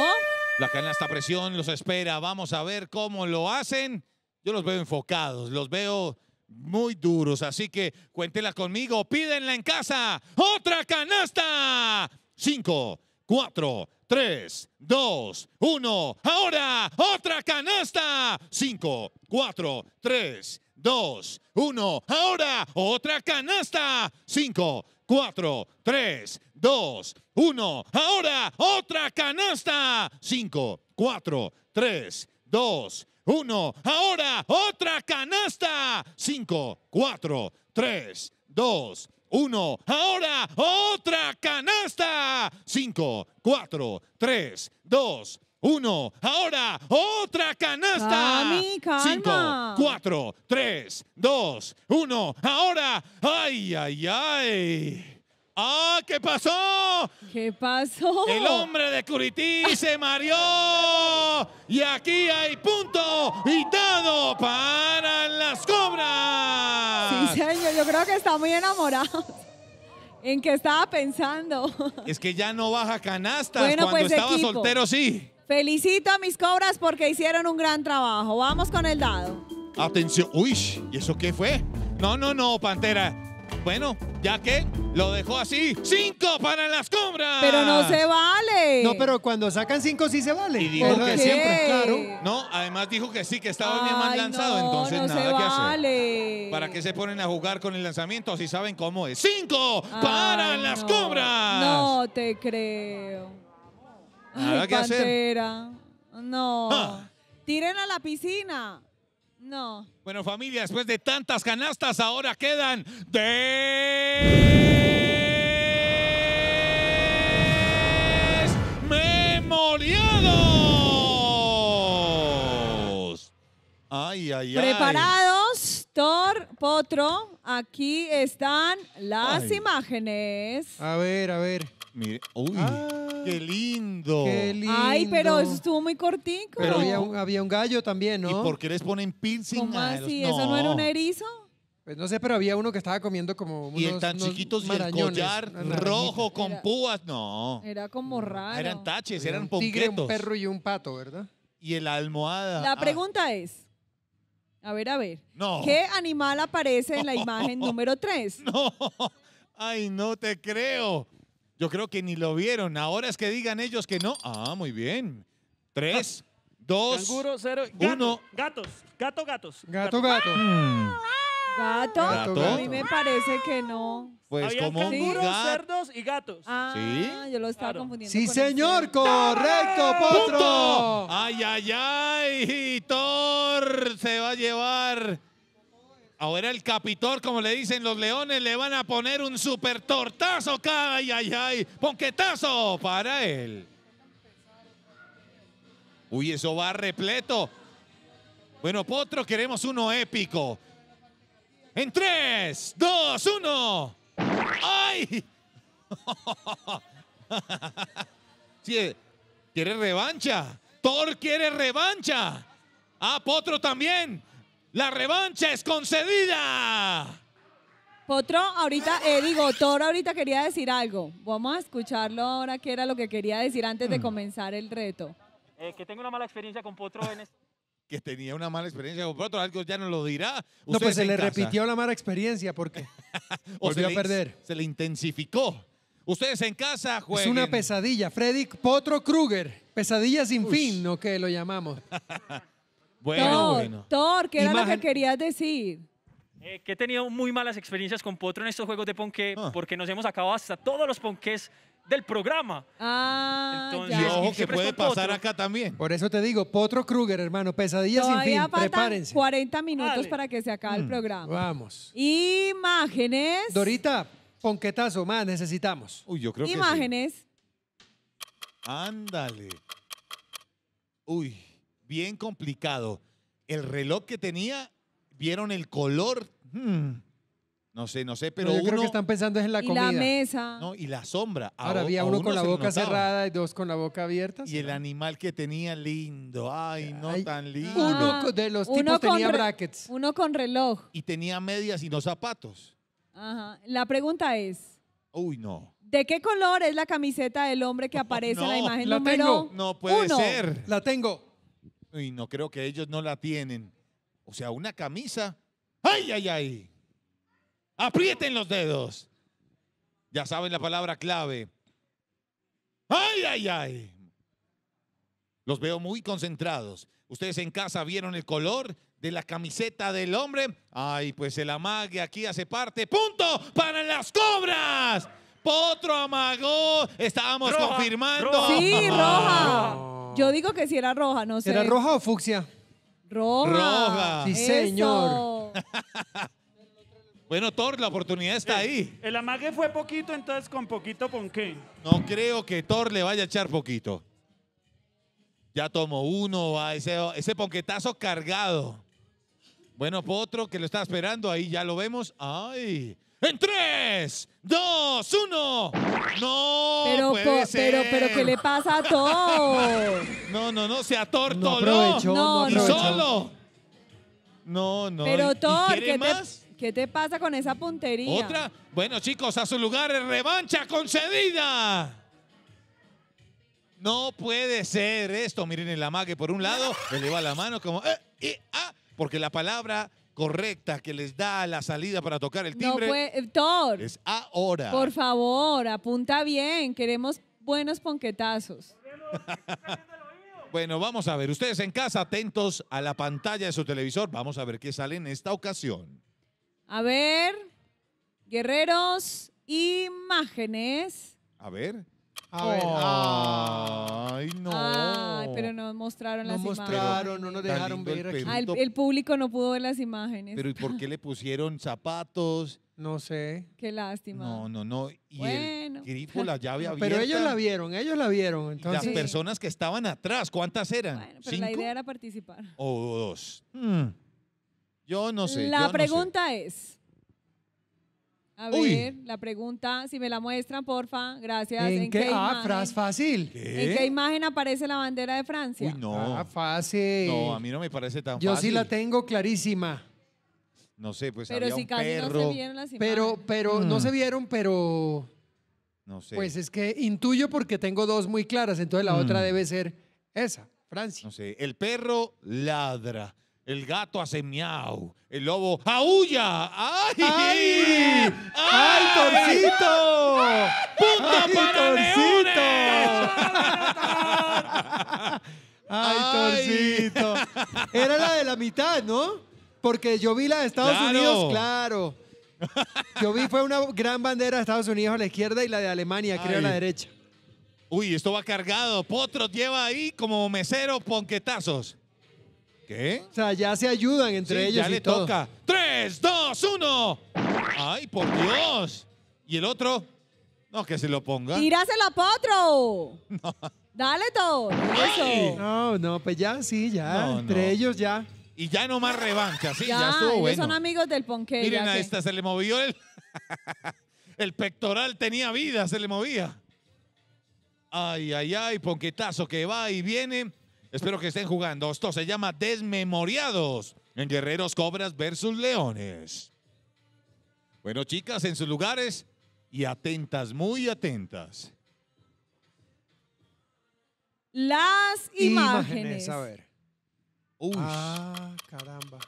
La canasta presión los espera. Vamos a ver cómo lo hacen. Yo los veo enfocados, los veo muy duros, así que cuéntenla conmigo, pídenla en casa. Otra canasta. 5, 4, 3, 2, 1. Ahora, otra canasta. 5, 4, 3, 2, 1. Ahora, otra canasta. 5, 4, 3, 2, 1. Ahora, otra canasta. 5, 4, 3, 2, 1. 1, ahora otra canasta. 5, 4, 3, 2, 1, ahora otra canasta. 5, 4, 3, 2, 1, ahora otra canasta. 5, 4, 3, 2, 1, ahora. ¡Ay, ay, ay! ¡Ah, qué pasó! ¿Qué pasó? El hombre de Curití se mareó. Y aquí hay punto y dado para las cobras. Sí, señor, yo creo que está muy enamorado. ¿En qué estaba pensando? Es que ya no baja canasta Cuando pues, estaba soltero, sí. Felicito a mis cobras porque hicieron un gran trabajo. Vamos con el dado. Atención. Uy, ¿y eso qué fue? No, no, no, Pantera bueno, ya que lo dejó así. ¡Cinco para las compras! Pero no se vale. No, pero cuando sacan cinco sí se vale. Y dijo que siempre, claro. No, además dijo que sí, que estaba bien mal lanzado, entonces nada que hacer. ¿Para qué se ponen a jugar con el lanzamiento si saben cómo es? ¡Cinco para las cobras. No te creo. Nada que Pantera. hacer. No. Ah. Tiren a la piscina. No. Bueno, familia, después de tantas canastas, ahora quedan desmemoriados. Ay, ay, ay. Preparados, Thor, Potro, aquí están las imágenes. A ver, a ver. Mire, uy. Ah, ¡Qué lindo! Ay, pero eso estuvo muy cortico. Pero había un, gallo también, ¿no? ¿Y por qué les ponen piercing? ¿Cómo ¿Eso no era un erizo? Pues no sé, pero había uno que estaba comiendo como unos Y el tan chiquitos y rojo con púas. No. Era como ah, raro. Eran taches, eran un tigre, un perro y un pato, ¿verdad? Y el almohada. La ah. pregunta es, a ver, a ver, no. ¿qué animal aparece en la imagen número 3? No. Ay, no te creo. Yo creo que ni lo vieron. Ahora es que digan ellos que no. Ah, muy bien. Tres, dos, uno. Gatos. Gato, gatos. Gato, gato. ¿Gato? A mí me parece que no. Pues como canguros, cerdos y gatos. Ah, ¿Sí? yo lo estaba confundiendo. Sí, este. señor, correcto, Potro. ¡Punto! Ay, ay, ay, Thor se va a llevar Ahora el Capitor, como le dicen los leones, le van a poner un super tortazo, ay, ay, ay, ponquetazo para él. Uy, eso va repleto. Bueno, Potro, queremos uno épico. En 3, 2, 1. ¡Ay! ¿Quiere revancha? Thor quiere revancha. Ah, Potro también. La revancha es concedida. Potro, ahorita, eh, digo, Toro ahorita quería decir algo. Vamos a escucharlo ahora, que era lo que quería decir antes de mm. comenzar el reto. Eh, que tengo una mala experiencia con Potro este- que tenía una mala experiencia con Potro, algo ya nos lo dirá. No, pues se le repitió la mala experiencia porque volvió a perder. Se le intensificó. Ustedes en casa jueguen. Es una pesadilla. Freddy Potro Kruger. Pesadilla sin fin, ¿no? Que lo llamamos. Bueno, Thor, ¿qué era lo que querías decir? Eh, que he tenido muy malas experiencias con Potro en estos juegos de ponqué ah. porque nos hemos acabado hasta todos los ponqués del programa. Ah, Y ojo que puede pasar acá también. Por eso te digo, Potro Kruger, hermano, pesadillas sin fin, prepárense. 40 minutos para que se acabe el mm, programa. Vamos. Imágenes. Dorita, ponquetazo más, necesitamos. Uy, yo creo que sí. imágenes. Ándale. Uy bien complicado. El reloj que tenía, vieron el color. Hmm. No sé, no sé, pero yo creo que están pensando en la comida. Y la mesa. y la sombra. Ahora había uno, con la boca cerrada y dos con la boca abierta. Y el animal que tenía lindo. Ay, no tan lindo. Uno de los tipos tenía brackets. Uno con reloj. Y tenía medias y no zapatos. Ajá. La pregunta es. Uy, no. ¿De qué color es la camiseta del hombre que aparece en la imagen la número No puede ser. La tengo. Y no creo que ellos no la tienen. O sea, una camisa. ¡Ay, ay, ay! Aprieten los dedos. Ya saben la palabra clave. ¡Ay, ay, ay! Los veo muy concentrados. Ustedes en casa vieron el color de la camiseta del hombre. Ay, pues el amague aquí hace parte. Punto para las cobras. Potro amagó. Estábamos confirmando. Sí, roja. Yo digo que si era roja, no sé. ¿Era roja o fucsia? Roja. Roja. Sí, señor. bueno, Thor, la oportunidad está ahí. El amague fue poquito, entonces con poquito con qué. No creo que Thor le vaya a echar poquito. Ya tomó uno, ese, ese ponquetazo cargado. Bueno, Potro, que lo está esperando, ahí ya lo vemos. ¡Ay! en 3, dos, uno! No, pero, puede pero, pero, ¿qué le pasa a todo? No, no, no, se atortoló. No, no, solo. No, no. Pero Thor, ¿qué, Te, pasa con esa puntería? Otra. Bueno, chicos, a su lugar, revancha concedida. No puede ser esto. Miren el amague por un lado, le lleva la mano como. Eh, ah, porque la palabra ...correcta, que les da la salida para tocar el timbre. No eh, Es ahora. Por favor, apunta bien. Queremos buenos ponquetazos. Bueno, vamos a ver. Ustedes en casa, atentos a la pantalla de su televisor. Vamos a ver qué sale en esta ocasión. A ver, guerreros, imágenes. A ver. Ay, no. pero no mostraron las imágenes. No mostraron, no nos dejaron ver. El, el, público no pudo ver las imágenes. Pero ¿y por qué le pusieron zapatos? No sé. Qué lástima. No, no, no. Y grifo, la llave abierta. Pero ellos la vieron, ellos la vieron. Las personas que estaban atrás, ¿cuántas eran? Bueno, pero la idea era participar. O dos. Hmm. Yo no sé. La pregunta es. A ver, la pregunta, si me la muestran, porfa, gracias. ¿En, qué? Ah, fácil. ¿Qué? imagen aparece la bandera de Francia? no. Ah, fácil. No, a mí no me parece tan fácil. Yo sí la tengo clarísima. No sé, pues pero había si un perro. No se vieron las Pero, pero, no mm. se vieron, pero... No sé. Pues es que intuyo porque tengo dos muy claras, entonces la otra mm. debe ser esa, Francia. No sé, el perro ladra. El gato hace miau. El lobo aúlla. ¡Ay! ¡Ay! torcito! ¡Puta para torcito! ¡Ay, torcito! Era la de la mitad, ¿no? Porque yo vi la de Estados Unidos, claro. Yo vi fue una gran bandera de Estados Unidos a la izquierda y la de Alemania, creo, a la derecha. Uy, esto va cargado. Potro lleva ahí como mesero ponquetazos. O sea, ya se ayudan entre ellos. Ya le toca. ¡Tres, dos, uno! ¡Ay, por Dios! Y el otro, no, que se lo ponga. ¡Tíraselo a Potro! Dale todo. No, no, pues ya sí, ya. entre ellos ya. Y ya no más revancha, sí, ya, estuvo son amigos del ponqué. Miren a esta, se le movió el. el pectoral tenía vida, se le movía. Ay, ay, ay, ponquetazo que va y viene. Espero que estén jugando. Esto se llama Desmemoriados en Guerreros Cobras versus Leones. Bueno, chicas, en sus lugares y atentas, muy atentas. Las imágenes. a ver. Ah, caramba.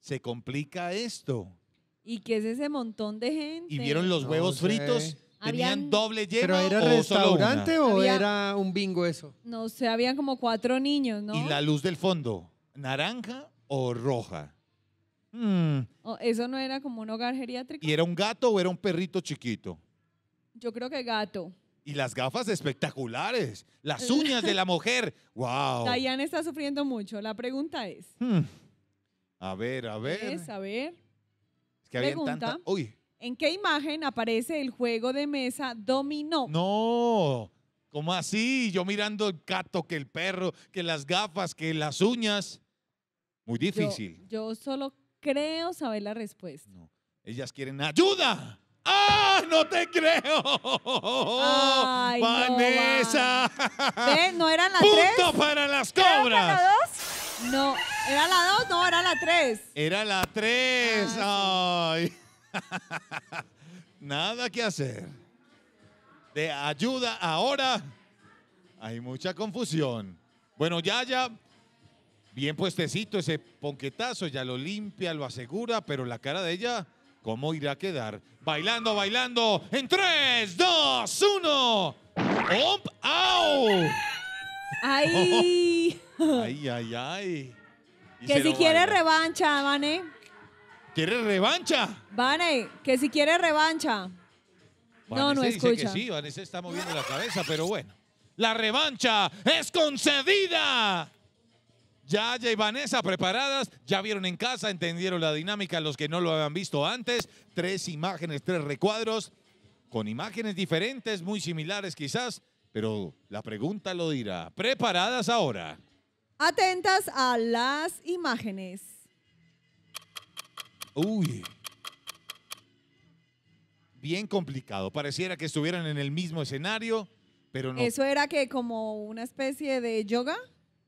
Se complica esto. ¿Y qué es ese montón de gente? ¿Y vieron los huevos fritos? ¿Tenían doble yema ¿Pero era o restaurante o era un bingo eso? No sé, habían como cuatro niños, ¿no? ¿Y la luz del fondo? ¿Naranja o roja? Hmm. Eso no era como un hogar geriátrico. ¿Y era un gato o era un perrito chiquito? Yo creo que gato. Y las gafas espectaculares. Las uñas de la mujer. ¡Wow! Dayan está sufriendo mucho. La pregunta es, A hmm. ver, a ver. A ver. Es que había tanta. Uy, ¿En qué imagen aparece el juego de mesa dominó? No, ¿cómo así? Yo mirando el gato, que el perro, que las gafas, que las uñas. Muy difícil. Yo, solo creo saber la respuesta. No, ellas quieren ayuda. ¡Ah! ¡No te creo! Ay, ¡Vanessa! No, ¿No eran las tres? para las cobras! ¿Era la dos? No, ¿era la dos? No, era la tres. Era la tres. Ah, ¡Ay! Nada que hacer. De ayuda ahora. Hay mucha confusión. Bueno, ya, ya. Bien puestecito ese ponquetazo, ya lo limpia, lo asegura, pero la cara de ella, ¿cómo irá a quedar? Bailando, bailando, en 3, 2, 1. ¡Omp! ¡Au! ¡Ay! ¡Ay, ay, ay! que si quiere revancha, Mané. ¿Quiere revancha? Vane, que si quiere revancha. no, no escucha. Dice que sí, Vanessa está moviendo la cabeza, pero bueno. La revancha es concedida. Yaya y Vanessa preparadas, ya vieron en casa, entendieron la dinámica, los que no lo habían visto antes. Tres imágenes, tres recuadros, con imágenes diferentes, muy similares quizás, pero la pregunta lo dirá. ¿Preparadas ahora? Atentas a las imágenes. Uy. Bien complicado. Pareciera que estuvieran en el mismo escenario, pero no. ¿Eso era que como una especie de yoga?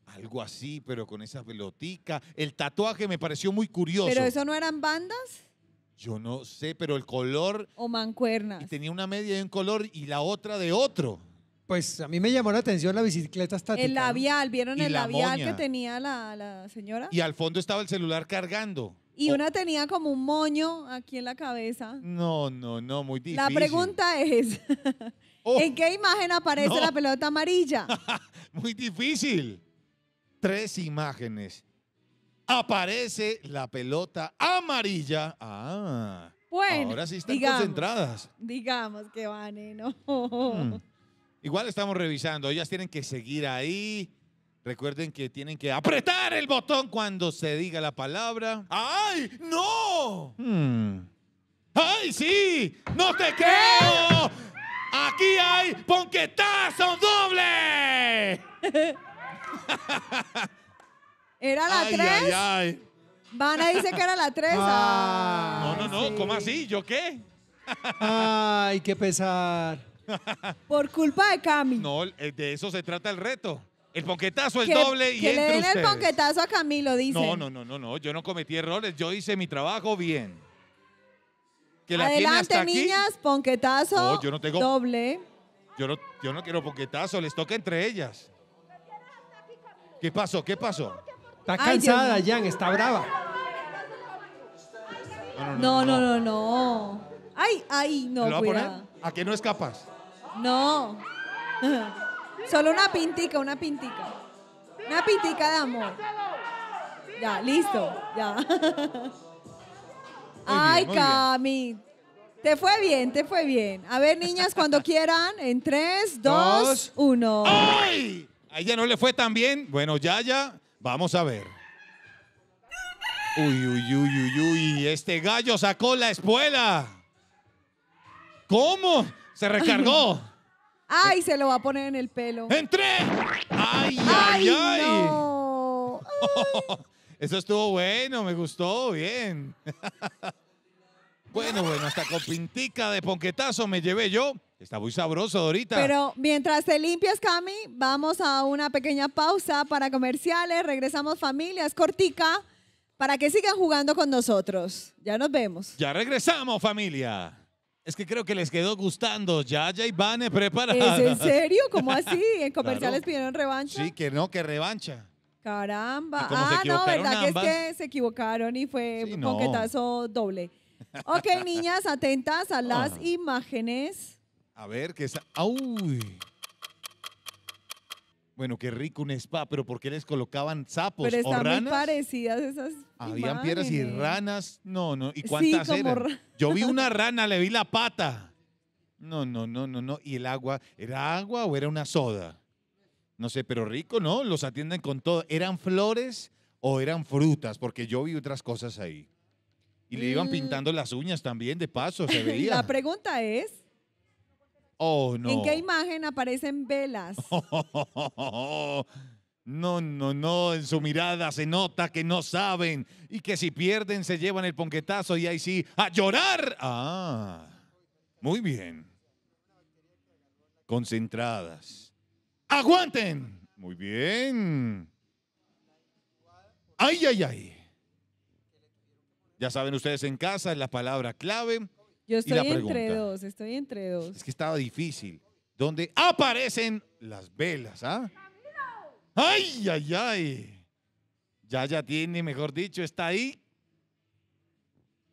Algo así, pero con esa pelotica. El tatuaje me pareció muy curioso. ¿Pero eso no eran bandas? Yo no sé, pero el color. O mancuernas. tenía una media de un color y la otra de otro. Pues a mí me llamó la atención la bicicleta estática. El labial, ¿vieron el labial que tenía la, la señora? Y al fondo estaba el celular cargando. Y oh. una tenía como un moño aquí en la cabeza. No, no, no, muy difícil. La pregunta es, oh. ¿en qué imagen aparece la pelota amarilla? muy difícil. Tres imágenes. Aparece la pelota amarilla. Ah. Bueno, ahora sí están concentradas. Digamos que van, ¿no? Hmm. Igual estamos revisando. Ellas tienen que seguir ahí Recuerden que tienen que apretar el botón cuando se diga la palabra. ¡Ay, no! Hmm. ¡Ay, sí! ¡No te creo! Aquí hay ponquetazo doble. ¿Era la tres? Ay, ay, dice que era la tres. Ah. no, no, no, ¿cómo así? ¿Yo qué? ay, qué pesar. Por culpa de Cami. No, eh, de eso se trata el reto. El ponquetazo es doble y que le den el ponquetazo a Camilo, dice. No, no, no, no, no, yo no cometí errores, yo hice mi trabajo bien. Que Adelante, niñas, ponquetazo no, yo no tengo, doble. Yo no, yo no quiero ponquetazo, les toca entre ellas. ¿Qué pasó? ¿Qué pasó? Está cansada, Jan, está brava. No, no, no, no. Ay, ay, no, ¿Lo a, qué no no escapas? No. Solo una pintica, una pintica. Una pintica de amor. Ya, listo, ya. Ay, Cami. Te fue bien, te fue bien. A ver, niñas, cuando quieran, en 3, 2, 1. ¡Ay! A ella no le fue tan bien. Bueno, ya, ya. Vamos a ver. Uy, uy, uy, uy, uy. Este gallo sacó la espuela. ¿Cómo? Se recargó. Ay, se lo va a poner en el pelo. ¡Entré! ¡Ay, ay, ay! Ah. Eso estuvo bueno, me gustó, bien. bueno, bueno, hasta con pintica de ponquetazo me llevé yo. Está muy sabroso, ahorita. Pero mientras te limpias, Cami, vamos a una pequeña pausa para comerciales. Regresamos, familias, cortica, para que sigan jugando con nosotros. Ya nos vemos. Ya regresamos, familia. Es que creo que les quedó gustando. Ya, ya, Ivane, preparada. ¿Es en serio? ¿Cómo así? ¿En comerciales pidieron revancha? Sí, que no, que revancha. Caramba. Ah, no, ¿verdad que es que se equivocaron y fue un doble? Ok, niñas, atentas a ah. las imágenes. A ver, que es... ¡Uy! Bueno, qué rico un spa, pero ¿por qué les colocaban sapos pero o ranas? parecidas esas. Habían piedras y ranas. No, no. ¿Y cuántas eran? Yo vi una rana, le vi la pata. No, no, no, no, no. ¿Y el agua? ¿Era agua o era una soda? No sé, pero rico, ¿no? Los atienden con todo. ¿Eran flores o eran frutas? Porque yo vi otras cosas ahí. Y le iban pintando las uñas también, de paso, se veía. La pregunta es, Oh, ¿En qué imagen aparecen velas? no, no, no, en su mirada se nota que no saben y que si pierden se llevan el ponquetazo y ahí sí, a llorar. Ah, muy bien. Concentradas. Aguanten. Muy bien. Ay, ay, ay. Ya saben ustedes en casa, la palabra clave yo estoy entre dos, estoy entre dos. Es que estaba difícil. Donde aparecen las velas, ¿ah? ¡Ay, ay, ay! Ya, ya tiene, mejor dicho, está ahí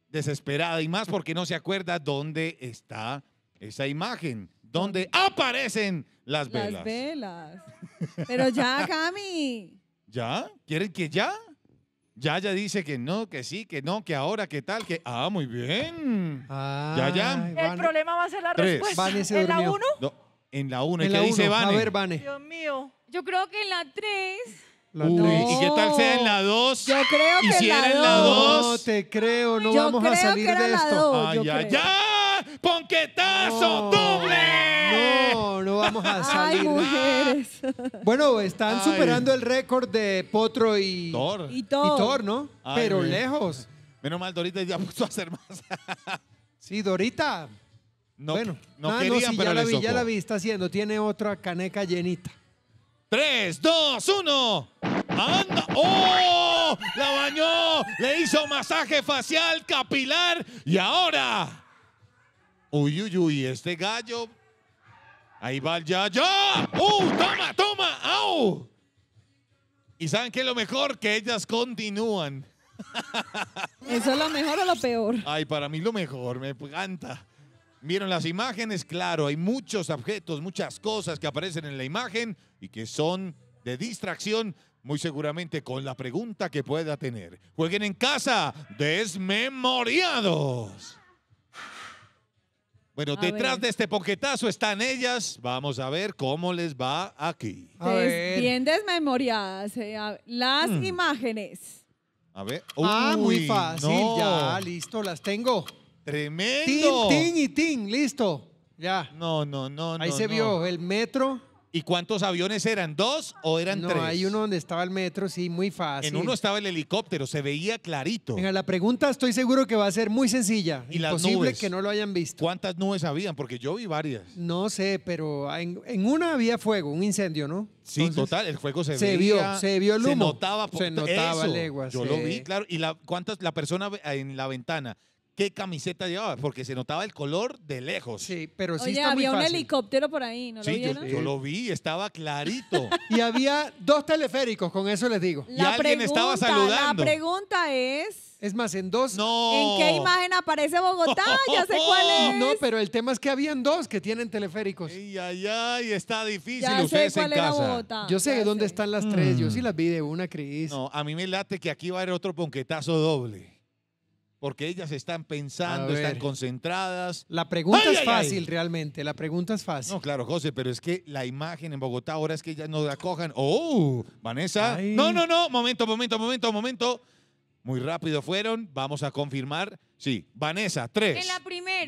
desesperada y más porque no se acuerda dónde está esa imagen, ¿Dónde aparecen las velas. Las velas. Pero ya, Cami. ¿Ya? ¿Quieren que ya? Yaya dice que no, que sí, que no, que ahora, que tal, que. Ah, muy bien. Ah, ya El problema va a ser la respuesta. ¿En la uno? No, en la 1. ¿Y qué dice Vane? A ver, Vane. Dios mío. Yo creo que en la 3. La tres. ¿y qué tal sea en la 2? Yo creo que en la No te creo, no vamos a salir de esto. ¡Ay, ¡Ponquetazo! ¡Doble! vamos a salir. Ay, mujeres. Bueno, están superando el récord de Potro y Thor, y ¿no? Pero lejos. Menos mal, Dorita ya puso a hacer más. sí, Dorita. No, bueno, no ah, ya la vi, ya la vi, está haciendo. Tiene otra caneca llenita. Tres, dos, uno. ¡Anda! ¡Oh! ¡La bañó! Le hizo masaje facial, capilar y ahora. Uy, uy, uy, este gallo Ahí va el ya, ya. ¡Uh! ¡Toma, toma! ¡Au! ¿Y saben qué es lo mejor? Que ellas continúan. ¿Eso es lo mejor o lo peor? Ay, para mí lo mejor, me encanta. Vieron las imágenes, claro, hay muchos objetos, muchas cosas que aparecen en la imagen y que son de distracción, muy seguramente con la pregunta que pueda tener. Jueguen en casa, desmemoriados. Bueno, detrás de este poquetazo están ellas. Vamos a ver cómo les va aquí. Bien desmemoriadas. Eh, las mm. imágenes. A ver. ah, muy fácil. Ya, listo, las tengo. Tremendo. Tin, tin y tin, listo. Ya. No, no, no. Ahí se vio el metro. ¿Y cuántos aviones eran? ¿Dos o eran tres? No, hay uno donde estaba el metro, sí, muy fácil. En uno estaba el helicóptero, se veía clarito. Venga, la pregunta estoy seguro que va a ser muy sencilla. ¿Y Imposible que no lo hayan visto. ¿Cuántas nubes habían? Porque yo vi varias. No sé, pero en, una había fuego, un incendio, ¿no? Sí, total, el fuego se, se Vio, se vio el humo. Se notaba. Se notaba leguas. Yo lo vi, claro. ¿Y cuántas, la persona en la ventana? qué camiseta llevaba, porque se notaba el color de lejos. Sí, pero sí Oye, había un helicóptero por ahí, ¿no lo Sí, yo, lo vi, estaba clarito. Y había dos teleféricos, con eso les digo. y alguien estaba saludando. La pregunta es, Es más, en dos. ¿en qué imagen aparece Bogotá? Ya sé cuál es. No, pero el tema es que habían dos que tienen teleféricos. Ay, ay, ay, está difícil ustedes en casa. Yo sé dónde están las tres, yo mm. sí las vi de una, crisis. No, a mí me late que aquí va a haber otro ponquetazo doble porque ellas están pensando, están concentradas. La pregunta es fácil realmente, la pregunta es fácil. No, claro, José, pero es que la imagen en Bogotá ahora es que ellas no la cojan. ¡Oh! Vanessa. No, no, no, momento, momento, momento, momento. Muy rápido fueron, vamos a confirmar. Sí, Vanessa, tres. En la primera.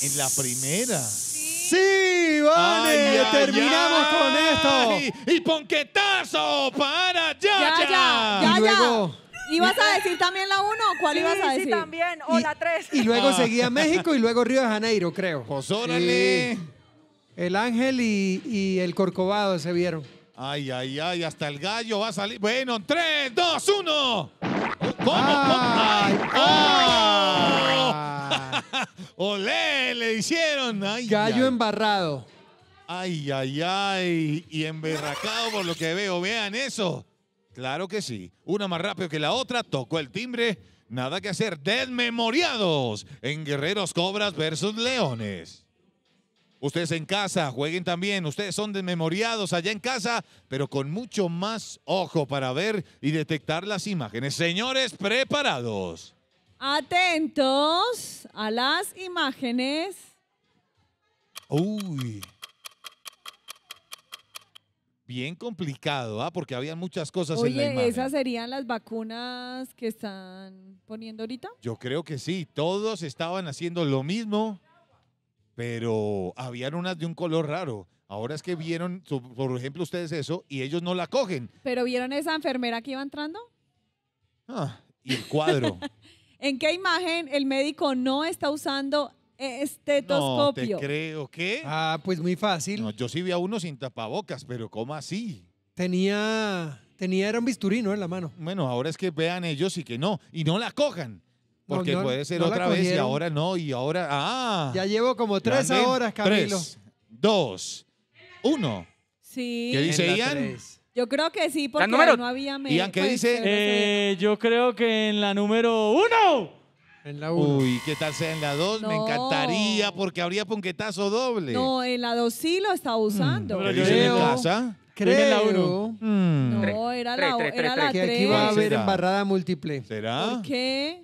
en la primera. Sí, sí terminamos con esto. Y, ponquetazo para ya, ya, ya, ya. ¿Ibas a eh, decir también la 1 o cuál ibas a decir? Sí, también, o la 3. Y luego ah. seguía México y luego Río de Janeiro, creo. Pues órale. El Ángel y, el Corcovado se vieron. Ay, ay, ay, hasta el gallo va a salir. Bueno, 3, 2, 1. ¿Cómo? Ay, oh. ¡Olé! Le hicieron. gallo embarrado. Ay, ay, ay. Y emberracado por lo que veo. Vean eso. Claro que sí. Una más rápido que la otra, tocó el timbre. Nada que hacer. Desmemoriados en Guerreros Cobras versus Leones. Ustedes en casa, jueguen también. Ustedes son desmemoriados allá en casa, pero con mucho más ojo para ver y detectar las imágenes. Señores, preparados. Atentos a las imágenes. Uy bien complicado, ¿ah? porque había muchas cosas en la imagen. ¿esas serían las vacunas que están poniendo ahorita? Yo creo que sí, todos estaban haciendo lo mismo, pero habían unas de un color raro. Ahora es que vieron, por ejemplo, ustedes eso y ellos no la cogen. ¿Pero vieron esa enfermera que iba entrando? Ah, y el cuadro. ¿En qué imagen el médico no está usando estetoscopio. No, te creo. que, Ah, pues muy fácil. yo sí vi a uno sin tapabocas, pero ¿cómo así? Tenía, tenía, era un bisturino En la mano. Bueno, ahora es que vean ellos y que no, y no la cojan. Porque puede ser otra vez y ahora no, y ahora, ah. Ya llevo como tres horas, Camilo. Tres, dos, uno. Sí. ¿Qué dice Ian? Yo creo que sí, porque no había... Ian, ¿qué dice? Eh, yo creo que en la número uno. En la 1. Uy, ¿qué tal sea en la 2? Me encantaría porque habría ponquetazo doble. No, en la 2 sí lo estaba mm. usando. ¿Pero ¿Qué en casa? Creo. Creo. Mm. No, era la 3. Era aquí va a haber será? embarrada múltiple. ¿Será? qué?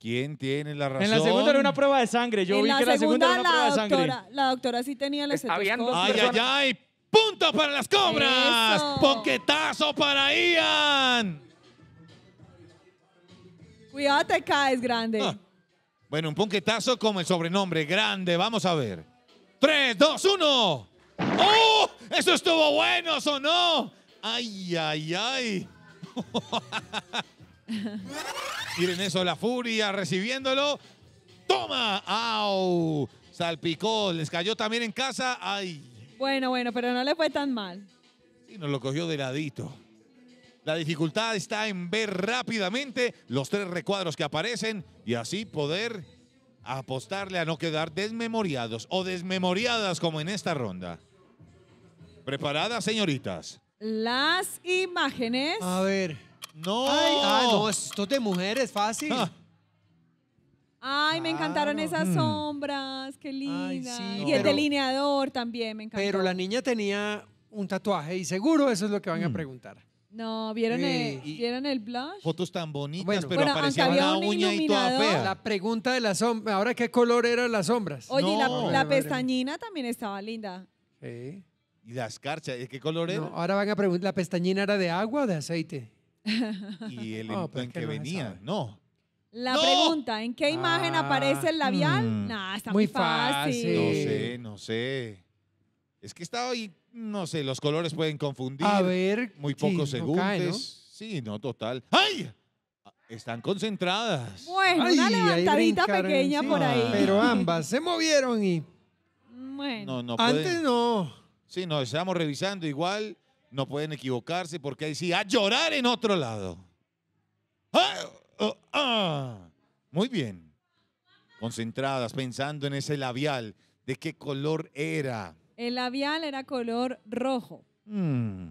¿Quién tiene la razón? En la segunda era una prueba de sangre. Yo vi la que la segunda, era una prueba de sangre. La doctora sí tenía la estetoscopio. Ay, ay, ay. Punto para las cobras. Ponquetazo para Ian. Cuidado, te caes, grande. Ah. Bueno, un punquetazo como el sobrenombre, grande. Vamos a ver. Tres, dos, uno. ¡Oh! ¡Eso estuvo bueno! ¡Sonó! ¡Ay, ay, ay! Miren eso, la furia recibiéndolo. ¡Toma! ¡Au! Salpicó, les cayó también en casa. ¡Ay! Bueno, bueno, pero no le fue tan mal. Sí, nos lo cogió de ladito. La dificultad está en ver rápidamente los tres recuadros que aparecen y así poder apostarle a no quedar desmemoriados o desmemoriadas como en esta ronda. ¿Preparadas, señoritas? Las imágenes. A ver. No. Ah, no, esto de mujeres, fácil. Ah. Ay, me encantaron esas mm. sombras, qué lindas. y el delineador también me encantó. Pero la niña tenía un tatuaje y seguro eso es lo que van a mm. preguntar. No, ¿vieron, el, blush? Fotos tan bonitas, pero Bueno, una uña y toda fea. La pregunta de las sombras, ahora qué color eran las sombras. Oye, la, pestañina también estaba linda. Sí. Y las carchas, qué color era? ahora van a preguntar, ¿la pestañina era de agua o de aceite? Y el No, en- que venía. No. La pregunta, ¿en qué imagen ah, aparece el labial? Mm. No, está muy fácil. No sé, no sé. Es que estaba ahí no sé, los colores pueden confundir. A ver. Muy pocos segundos. Sí, no, total. ¡Ay! Están concentradas. Bueno, una levantadita pequeña por ahí. Pero ambas se movieron y. Bueno. No, Antes no. Sí, no, estamos revisando igual. No pueden equivocarse porque ahí sí, a llorar en otro lado. ¡Ah! Oh, ah. Muy bien. Concentradas, pensando en ese labial, de qué color era. El labial era color rojo. Hmm.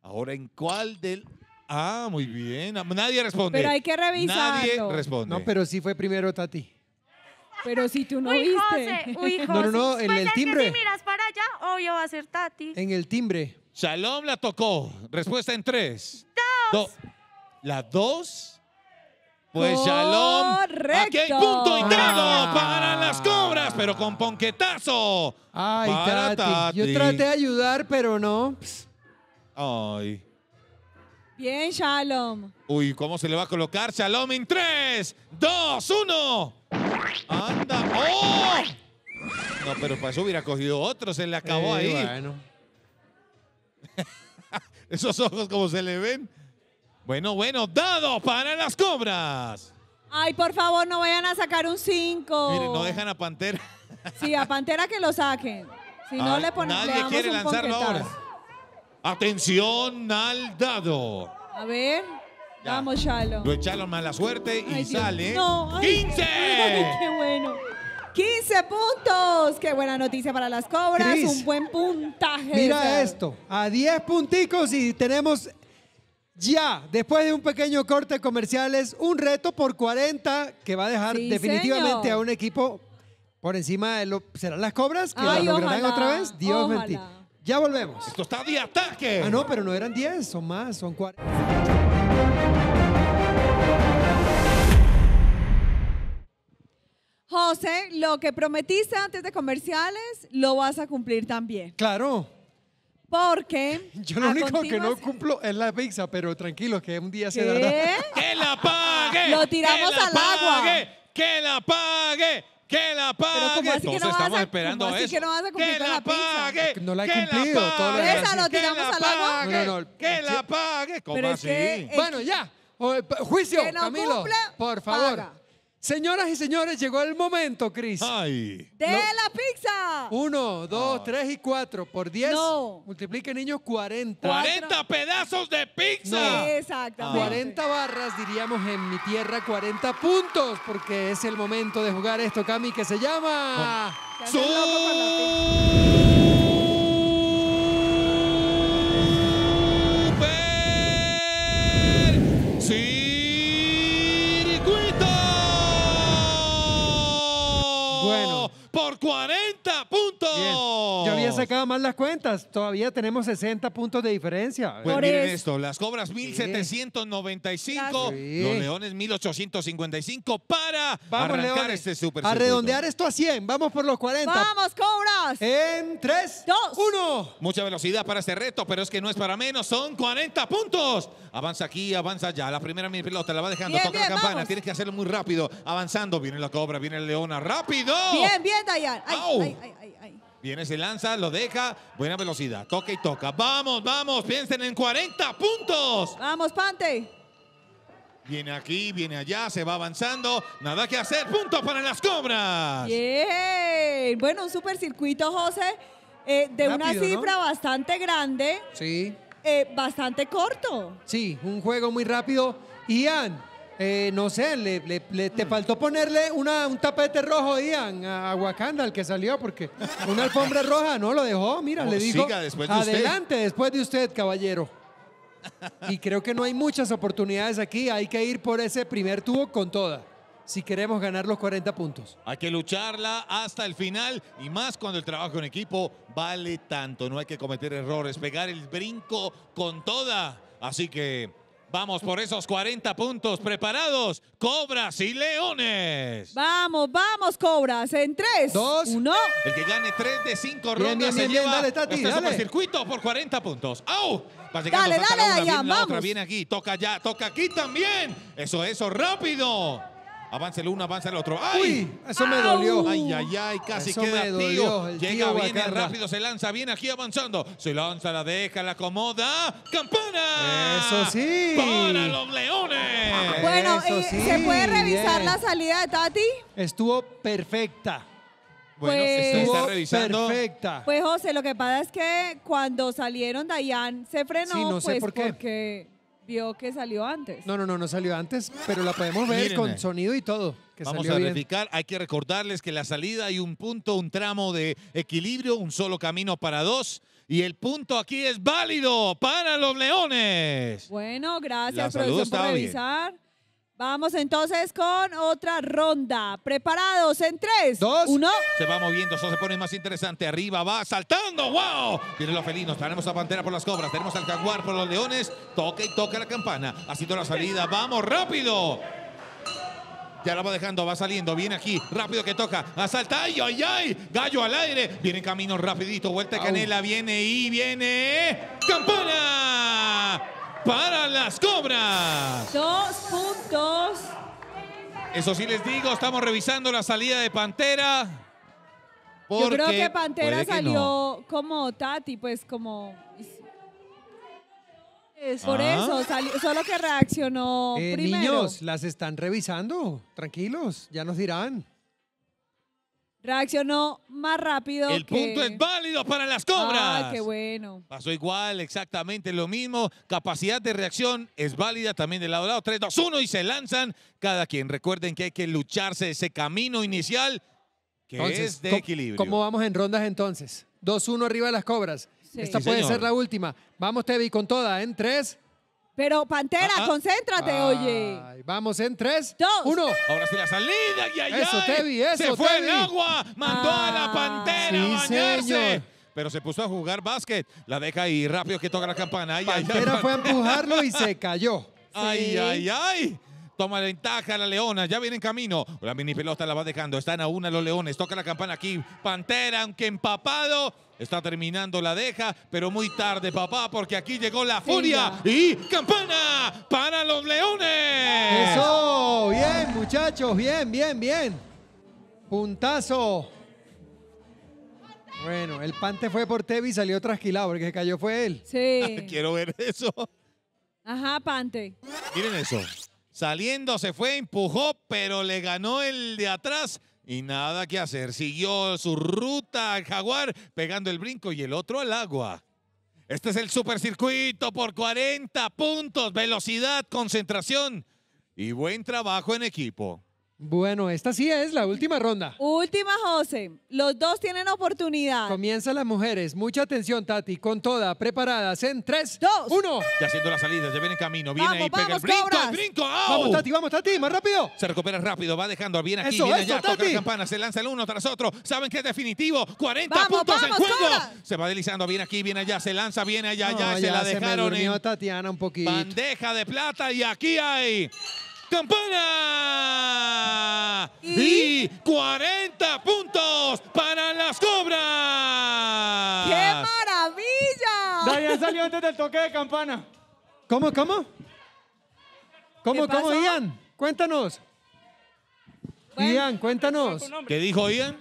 Ahora, ¿en cuál del...? Ah, muy bien. Nadie responde. Pero hay que revisar. Nadie responde. No, pero sí fue primero Tati. Pero si tú no viste. uy, José. No, no, no, en pues el timbre. si miras para allá, obvio va a ser Tati. En el timbre. Shalom la tocó. Respuesta en tres. Dos. La dos pues shalom. Aquí hay punto y ah. para las cobras, pero con ponquetazo. Ay, para Yo traté de ayudar, pero no. Ay. Bien, Shalom. Uy, ¿cómo se le va a colocar? Shalom en 3, 2, 1. Anda. ¡Oh! No, pero para eso hubiera cogido otro. Se le acabó eh, ahí. Bueno. Esos ojos como se le ven. Bueno, bueno, dado para las cobras. Ay, por favor, no vayan a sacar un 5. Miren, no dejan a Pantera. Sí, a Pantera que lo saquen. Si no le ponen Nadie Nadie quiere lanzarlo ahora. Atención al dado. A ver. Vamos, Chalo. Lo echaron mala suerte y sale. No. Ay, ¡15! Qué, bueno. 15 puntos. Qué buena noticia para las cobras. un buen puntaje. Mira esto. A 10 punticos y tenemos ya, después de un pequeño corte comerciales un reto por 40 que va a dejar definitivamente a un equipo por encima de lo. ¿Serán las cobras? Que lo lograrán otra vez. Dios mentira. Ya volvemos. Esto está de ataque. Ah, no, pero no eran 10, son más, son 40. José, lo que prometiste antes de comerciales, lo vas a cumplir también. Claro. Porque. Yo lo único que no cumplo es la pizza, pero tranquilo, que un día se dará. ¡Que la pague! Lo tiramos que la al pague, agua. ¡Que la pague! ¡Que la pague! Pero como así que no estamos a, esperando eso. que no vas a cumplir ¡Que la, pague! No la he cumplido. La pague, ¿Esa lo tiramos al agua? ¡Que la pague! ¿Cómo pero así? bueno, ya. Oh, eh, juicio, Camilo. por favor. Señoras y señores, llegó el momento, Chris. ¡De la pizza! Uno, dos, ah. tres y cuatro. Por diez, no. multiplique, niños, 40. ¡40 pedazos de pizza! Exactamente. 40 barras, diríamos en mi tierra, 40 puntos, porque es el momento de jugar esto, Cami, que se llama... por 40 puntos. Yo había sacado mal las cuentas. Todavía tenemos 60 puntos de diferencia. Pues por miren esto, las cobras 1795, los leones 1855 para arrancar este super A redondear esto a 100. Vamos por los 40. Vamos, cobras. En 3, 2, 1. Mucha velocidad para este reto, pero es que no es para menos. Son 40 puntos. Avanza aquí, avanza ya. La primera mini pelota la va dejando. la campana. Tienes que hacerlo muy rápido. Avanzando. Viene la cobra, viene el leona. Rápido. Bien, bien. Viene, se lanza, lo deja. Buena velocidad. Toca y toca. Vamos, vamos. Piensen en 40 puntos. Vamos, Pante. Viene aquí, viene allá, se va avanzando. Nada que hacer. Punto para las cobras. Bueno, un supercircuito, José, eh, de una cifra bastante grande, Sí, eh, bastante corto. sí, un juego muy rápido. Ian, eh, no sé, le, te faltó ponerle una, un tapete rojo, Ian, a, Wakanda, al que salió, porque una alfombra roja no lo dejó. Mira, le dijo, después adelante, después de usted, caballero. Y creo que no hay muchas oportunidades aquí. Hay que ir por ese primer tubo con toda si queremos ganar los 40 puntos. Hay que lucharla hasta el final y más cuando el trabajo en equipo vale tanto. No hay que cometer errores, pegar el brinco con toda. Así que Vamos por esos 40 puntos preparados, Cobras y Leones. Vamos, vamos, Cobras. En 3, 2, 1. El que gane 3 de 5 rondas bien, bien, se bien, lleva dale, tati, este dale. circuito por 40 puntos. ¡Au! Va dale, dale, la una, allá, viene la otra, viene aquí, toca allá, toca aquí también. Eso, eso, rápido. Avanza el uno, avanza el otro. ¡Ay! eso me dolió. Ay, ay, ay, casi queda tío. Llega, viene rápido, se lanza, viene aquí avanzando. Se lanza, la deja, la acomoda. ¡Campana! Eso sí. ¡Para los leones! Bueno, ¿se puede revisar la salida de Tati? Estuvo perfecta. Bueno, pues, se está revisando. Perfecta. Pues José, lo que pasa es que cuando salieron Dayan se frenó, sí, no sé pues por qué. porque que salió antes. No, no, no, no salió antes, pero la podemos ver con sonido y todo. Vamos a verificar. Hay que recordarles que la salida hay un punto, un tramo de equilibrio, un solo camino para dos. Y el punto aquí es válido para los leones. Bueno, gracias, profesor, por revisar. Vamos entonces con otra ronda. ¿Preparados en tres? Dos. Uno. Se va moviendo, eso se pone más interesante. Arriba va saltando. ¡Wow! Vienen los felinos. Tenemos a Pantera por las cobras. Tenemos al Jaguar por los leones. Toca y toca la campana. Así toda la salida. ¡Vamos, rápido! Ya la va dejando, va saliendo, viene aquí, rápido que toca, asalta, ay, ay, ay, gallo al aire, viene camino rapidito, vuelta de canela, viene y viene, campana, para las cobras. Dos puntos. Eso sí les digo, estamos revisando la salida de Pantera. Yo creo que Pantera salió como Tati, pues como... por ah. eso, solo que reaccionó eh, primero. Niños, las están revisando, tranquilos, ya nos dirán. Reaccionó más rápido. El punto es válido para las cobras. ¡Ah, qué bueno. Pasó igual, exactamente lo mismo. Capacidad de reacción es válida también del lado a lado. 3, 2, 1 y se lanzan cada quien. Recuerden que hay que lucharse ese camino inicial que es de equilibrio. ¿Cómo vamos en rondas entonces? 2-1 arriba de las cobras. Esta puede ser la última. Vamos, Tevi, con toda ¿eh? en 3, pero Pantera, ah, ah. concéntrate, oye. Vamos en tres, 2, 1. Ahora sí la salida. y ay, Eso, Tevi, Se fue el agua. Mandó a la ah, Pantera a Pero se puso a jugar básquet. La deja ahí rápido que toca la campana. Ay, Pantera fue a empujarlo y se cayó. Ay, ay, ay. Toma la ventaja la Leona. Ya viene en camino. La mini pelota la va dejando. Están a una los Leones. Toca la campana aquí. Pantera, aunque empapado. Está terminando la deja, pero muy tarde, papá, porque aquí llegó la furia y campana para los leones. Eso, bien, muchachos, bien, bien, bien. Puntazo. Bueno, el pante fue por Tevi y salió trasquilado porque se cayó fue él. Sí. Quiero ver eso. Ajá, pante. Miren eso. Saliendo se fue, empujó, pero le ganó el de atrás. Y nada que hacer. Siguió su ruta al jaguar, pegando el brinco y el otro al agua. Este es el supercircuito por 40 puntos, velocidad, concentración y buen trabajo en equipo. Bueno, esta sí es la última ronda. Última, José. Los dos tienen oportunidad. Comienza las mujeres. Mucha atención, Tati. Con toda, preparadas en 3, 2, 1. Ya haciendo la salida, ya viene en camino. Viene vamos, ahí, vamos, pega el brinco, brinco. Vamos, Tati, vamos, Tati, más rápido. Se recupera rápido, va dejando. Viene aquí, eso, viene eso, toca la campana, se lanza el uno tras otro. Saben que es definitivo. 40 puntos en juego. Se va deslizando, viene aquí, viene allá, se lanza, viene allá, ya, se la dejaron. Se me durmió, Tatiana un poquito. Bandeja de plata y aquí hay campana. Y, 40 puntos para las cobras. ¡Qué maravilla! Dayan salió antes del toque de campana. ¿Cómo, cómo? ¿Cómo, cómo, Ian? Cuéntanos. Ian, cuéntanos. ¿Qué dijo Ian?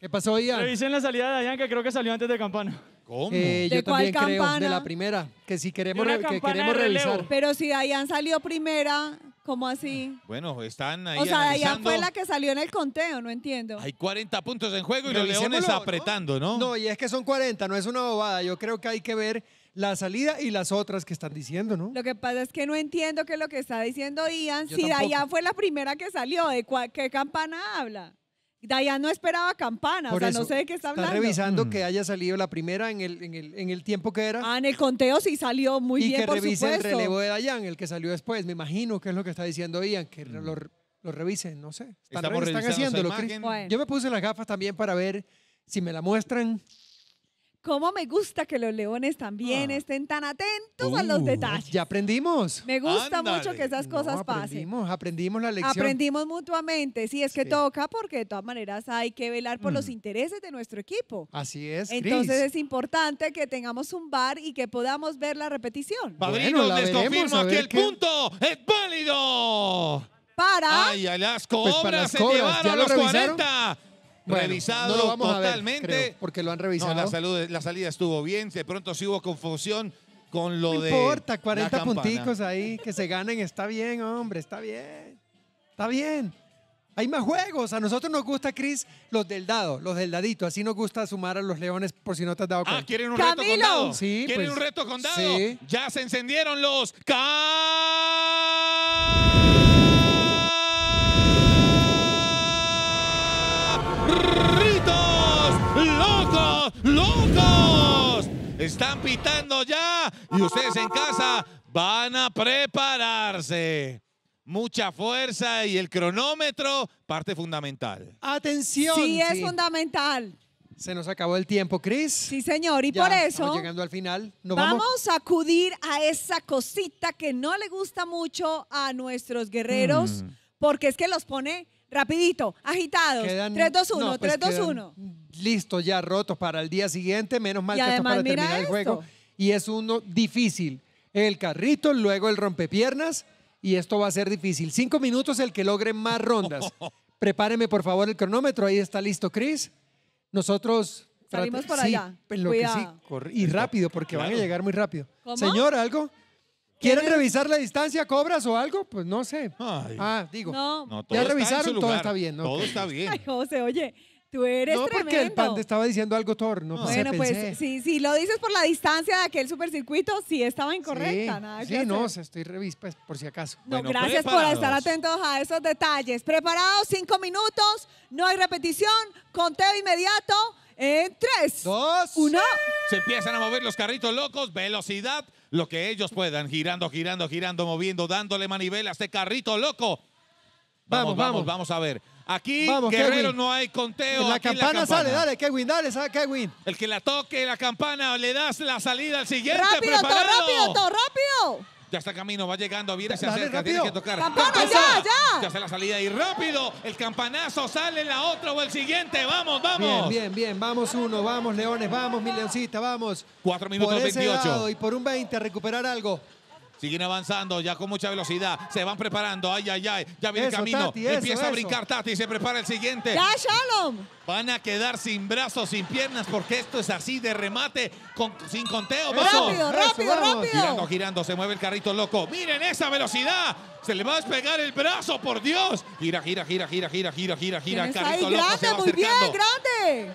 ¿Qué pasó, Ian? dicen la salida de Dayan que creo que salió antes de campana. ¿Cómo? Eh, yo también creo, de la primera, que si queremos, queremos revisar. Pero si Dayan salió primera, ¿Cómo así? Bueno, están ahí. O sea, ya fue la que salió en el conteo, no entiendo. Hay 40 puntos en juego y los leones apretando, ¿no? ¿no? y es que son 40, no es una bobada. Yo creo que hay que ver la salida y las otras que están diciendo, ¿no? Lo que pasa es que no entiendo qué es lo que está diciendo Ian. si Dayan fue la primera que salió, ¿de qué campana habla? Dayan no esperaba campana, o sea, no sé de qué está hablando. Está revisando mm. que haya salido la primera en el, en, el, en el tiempo que era. Ah, en el conteo sí salió muy y que revise el relevo de Dayan, el que salió después. Me imagino que es lo que está diciendo Ian, que mm. lo, lo, revisen, no sé. Están, están haciéndolo. Yo me puse las gafas también para ver si me la muestran. ¿Cómo me gusta que los leones también ah. estén tan atentos a los uh, detalles? Ya aprendimos. Me gusta mucho que esas cosas no, aprendimos, Aprendimos la lección. Aprendimos mutuamente. Sí, es que toca porque de todas maneras hay que velar por los mm. intereses de nuestro equipo. Así es. Entonces es importante que tengamos un bar y que podamos ver la repetición. Padrino, bueno, les que el punto es válido. Para. Ay, pues las cobras, para las se los 40 revisado lo vamos totalmente. porque lo han revisado. la, salud, la salida estuvo bien. De pronto sí hubo confusión con lo de. No importa, 40 punticos ahí que se ganen. Está bien, hombre, está bien. Está bien. Hay más juegos. A nosotros nos gusta, Cris, los del dado, los del dadito. Así nos gusta sumar a los leones por si no te has dado ah, cuenta. ¿quieren un reto con dado? ¿Quieren pues, un reto con dado? Ya se encendieron los... ca. ¡Ritos! ¡Locos! ¡Locos! Están pitando ya y ustedes en casa van a prepararse. Mucha fuerza y el cronómetro, parte fundamental. Atención. Sí, es fundamental. Se nos acabó el tiempo, Cris. Sí, señor. Y por eso llegando al final. Nos vamos. a acudir a esa cosita que no le gusta mucho a nuestros guerreros, mm. porque es que los pone Rapidito, agitados. 3, 2, 1, 3, 2, 1. Listo, ya rotos para el día siguiente. Menos mal que además, esto para terminar el juego. Y es uno difícil. El carrito, luego el rompepiernas. Y esto va a ser difícil. Cinco minutos el que logre más rondas. Prepáreme, por favor, el cronómetro. Ahí está listo, Chris. Nosotros. Salimos por allá. y rápido, porque van a llegar muy rápido. Señor, algo. ¿Quieren revisar la distancia, cobras o algo? Pues no sé. Ah, digo. No, No, todo ya revisaron, todo está bien. ¿no? Todo está bien. Ay, José, oye, tú eres no, porque el pan te estaba diciendo algo Thor. No. Pues, bueno, pues sí, si lo dices por la distancia de aquel supercircuito, sí estaba incorrecta. sí, no, estoy revis, pues, por si acaso. No, gracias por estar atentos a esos detalles. Preparados, cinco minutos, no hay repetición, conteo inmediato en tres, Dos. uno. Se empiezan a mover los carritos locos, velocidad, lo que ellos puedan, girando, girando, girando, moviendo, dándole manivela a este carrito loco. Vamos, vamos, vamos, a ver. Aquí, Guerrero, no hay conteo. La, campana, sale, dale, Kevin, dale, sale, Kevin. El que la toque, la campana, le das la salida al siguiente. Rápido, rápido, rápido. Ya está camino, va llegando, viene, se acerca, tiene que tocar. ya, ya! Ya la salida y rápido. El campanazo sale la otra o el siguiente. Vamos, vamos. Bien, bien, bien. Vamos uno, vamos, Leones, vamos, mi Leoncita, vamos. Cuatro minutos por y por un 20 recuperar algo. Siguen avanzando ya con mucha velocidad. Se van preparando. Ay, ay, ay. Ya viene camino. Empieza a brincar Tati. y Se prepara el siguiente. Ya, Shalom. Van a quedar sin brazos, sin piernas, porque esto es así de remate, sin conteo. Rápido, rápido, rápido. Girando, girando, se mueve el carrito loco. Miren esa velocidad. Se le va a despegar el brazo, por Dios. Gira, gira, gira, gira, gira, gira, gira, gira. Carrito loco se muy bien, grande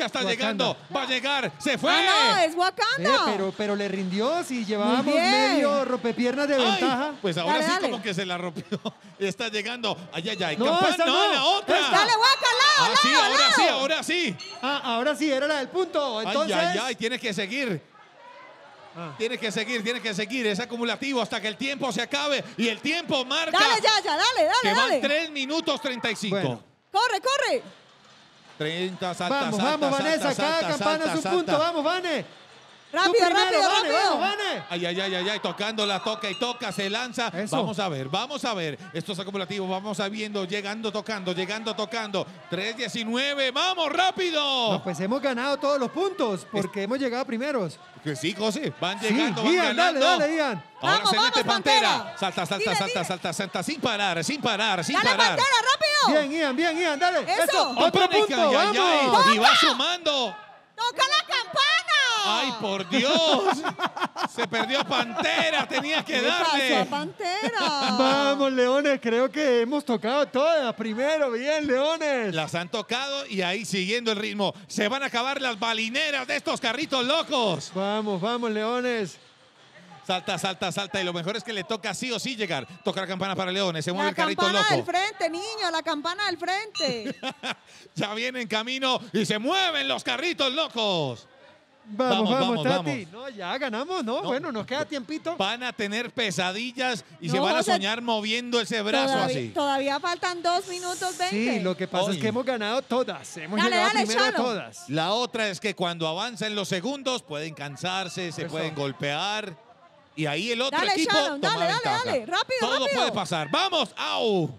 ya está llegando, va a llegar, se fue. Ah, no, es Wakanda. Eh, pero, pero le rindió si llevábamos medio ropepiernas de ventaja. pues ahora sí como que se la rompió. Está llegando. Ay, ay, ay. No, no, la otra. dale, Waka, al lado, sí, ahora sí, ahora sí. ahora sí, era la del punto. Entonces... Ay, ay, ay, ah. tienes que seguir. tiene Tienes que seguir, tienes que seguir. Es acumulativo hasta que el tiempo se acabe. Y el tiempo marca. Dale, ya, ya, dale, dale. Que van 3 minutos 35. Bueno. Corre, corre. 30, Vamos, vamos, Vanessa, acá cada campana su punto. Vamos, Vane. Rápido, rápido, Vane, rápido. Ay, ay, ay, ay, ay, tocándola, toca y toca, se lanza. Vamos a ver, vamos a ver. Estos acumulativos, vamos a viendo, llegando, tocando, llegando, tocando. 3-19, vamos, rápido. pues hemos ganado todos los puntos porque hemos llegado primeros. Que sí, José, van llegando, van ganando. Dale, dale, Ahora vamos, se vamos, mete Pantera. Salta, salta, salta, salta, salta, sin parar, sin parar, sin dale, Pantera, rápido. Bien, Ian, bien, Ian, dale. Eso. Otro, punto, vamos. y va sumando. Toca la campana. ¡Ay, por Dios! Se perdió Pantera, tenía que darle. a Pantera. Vamos, Leones, creo que hemos tocado todas. Primero, bien, Leones. Las han tocado y ahí siguiendo el ritmo. Se van a acabar las balineras de estos carritos locos. Vamos, vamos, Leones. Salta, salta, salta. Y lo mejor es que le toca sí o sí llegar. Tocar campana para Leones. Se mueve la el carrito loco. La campana del frente, niño. La campana del frente. ya viene en camino y se mueven los carritos locos. Vamos, vamos, vamos, Tati. No, ya ganamos, ¿no? Bueno, nos queda tiempito. Van a tener pesadillas y se van a soñar moviendo ese brazo así. Todavía faltan dos minutos 20. Sí, lo que pasa es que hemos ganado todas. Hemos dale, primero todas. La otra es que cuando avanzan los segundos pueden cansarse, se pueden golpear. Y ahí el otro equipo toma dale, Dale, dale, rápido, Todo puede pasar. ¡Vamos! ¡Au!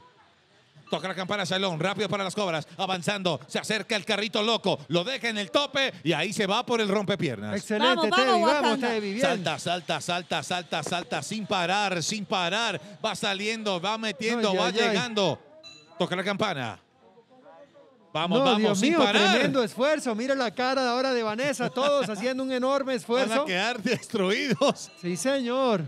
Toca la campana Salón, rápido para las cobras, avanzando, se acerca el carrito loco, lo deja en el tope y ahí se va por el rompepiernas. Excelente, vamos, vamos, vamos bien. Salta, salta, salta, salta, salta, sin parar, sin parar. Va saliendo, va metiendo, va llegando. Toca la campana. Vamos, vamos, sin mío, parar. Tremendo esfuerzo. Mira la cara ahora de Vanessa, todos haciendo un enorme esfuerzo. Van a quedar destruidos. Sí, señor.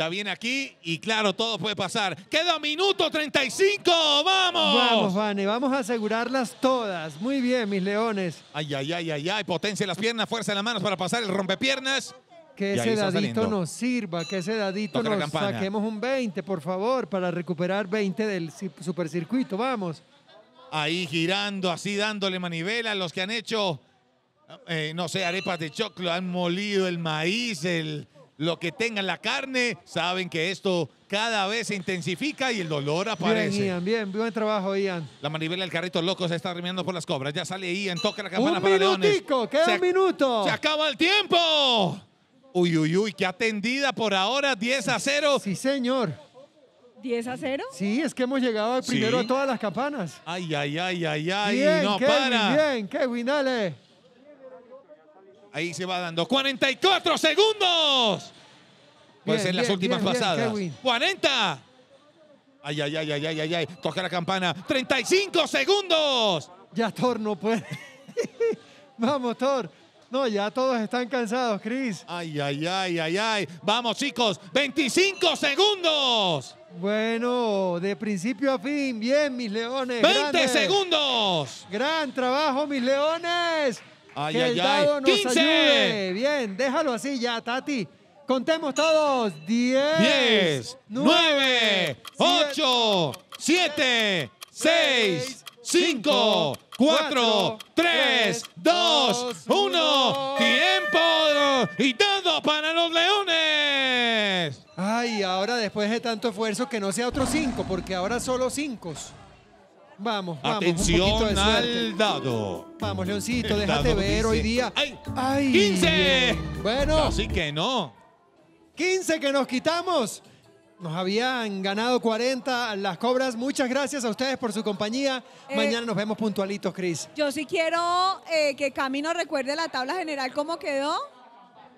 Ya viene aquí y claro, todo puede pasar. Queda minuto 35, vamos. Vamos, Vane, vamos a asegurarlas todas. Muy bien, mis leones. Ay, ay, ay, ay, ay, potencia las piernas, fuerza en las manos para pasar el rompepiernas. Que ese dadito nos sirva, que ese dadito nos saquemos un 20, por favor, para recuperar 20 del supercircuito, vamos. Ahí girando, así dándole manivela, los que han hecho, eh, no sé, arepas de choclo, han molido el maíz, el lo que tenga la carne, saben que esto cada vez se intensifica y el dolor aparece. Bien, Ian, bien, buen trabajo, Ian. La manivela del carrito loco se está remiendo por las cobras. Ya sale Ian, toca la campana un para minutico, Leones. queda un minuto. Se acaba el tiempo. Uy, uy, uy, qué atendida por ahora, 10 a 0. Sí, señor. ¿10 a 0? Sí, es que hemos llegado primero a todas las campanas. Ay, ay, ay, ay, ay, no Kevin, para. Bien, qué dale. Ahí se va dando. 44 segundos. Pues en las últimas pasadas. 40. Ay, ay, ay, ay, ay, ay, ay. Toca la campana. 35 segundos. Ya Thor no puede. Vamos, Thor. No, ya todos están cansados, Chris. Ay, ay, ay, ay, ay. Vamos, chicos. 25 segundos. Bueno, de principio a fin. Bien, mis leones. 20 segundos. Gran trabajo, mis leones. Ay, ay, ay. 15. Bien, déjalo así ya, Tati. Contemos todos. 10, 9, 8, 7, 6, 5, 4, 3, 2, 1. ¡Tiempo! Y todo para los leones. Ay, ahora después de tanto esfuerzo que no sea otro 5, porque ahora solo 5. Vamos, vamos. Atención al dado. Vamos, Leoncito, déjate ver hoy día. ¡Ay! ay 15 Bueno. Así que no. 15 que nos quitamos. Nos habían ganado 40 las cobras. Muchas gracias a ustedes por su compañía. Eh, Mañana nos vemos puntualitos, Cris. Yo sí quiero eh, que Camino recuerde la tabla general, cómo quedó.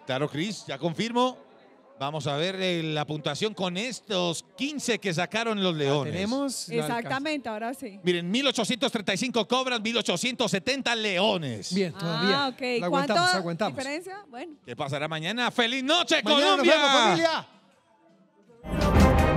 Claro, Cris, ya confirmo. Vamos a ver eh, la puntuación con estos 15 que sacaron los leones. tenemos. Exactamente, ahora sí. Miren, 1835 cobras, 1870 leones. Bien, todavía. Ah, ok. aguantamos, diferencia? Bueno. ¿Qué pasará mañana? ¡Feliz noche, Colombia! familia.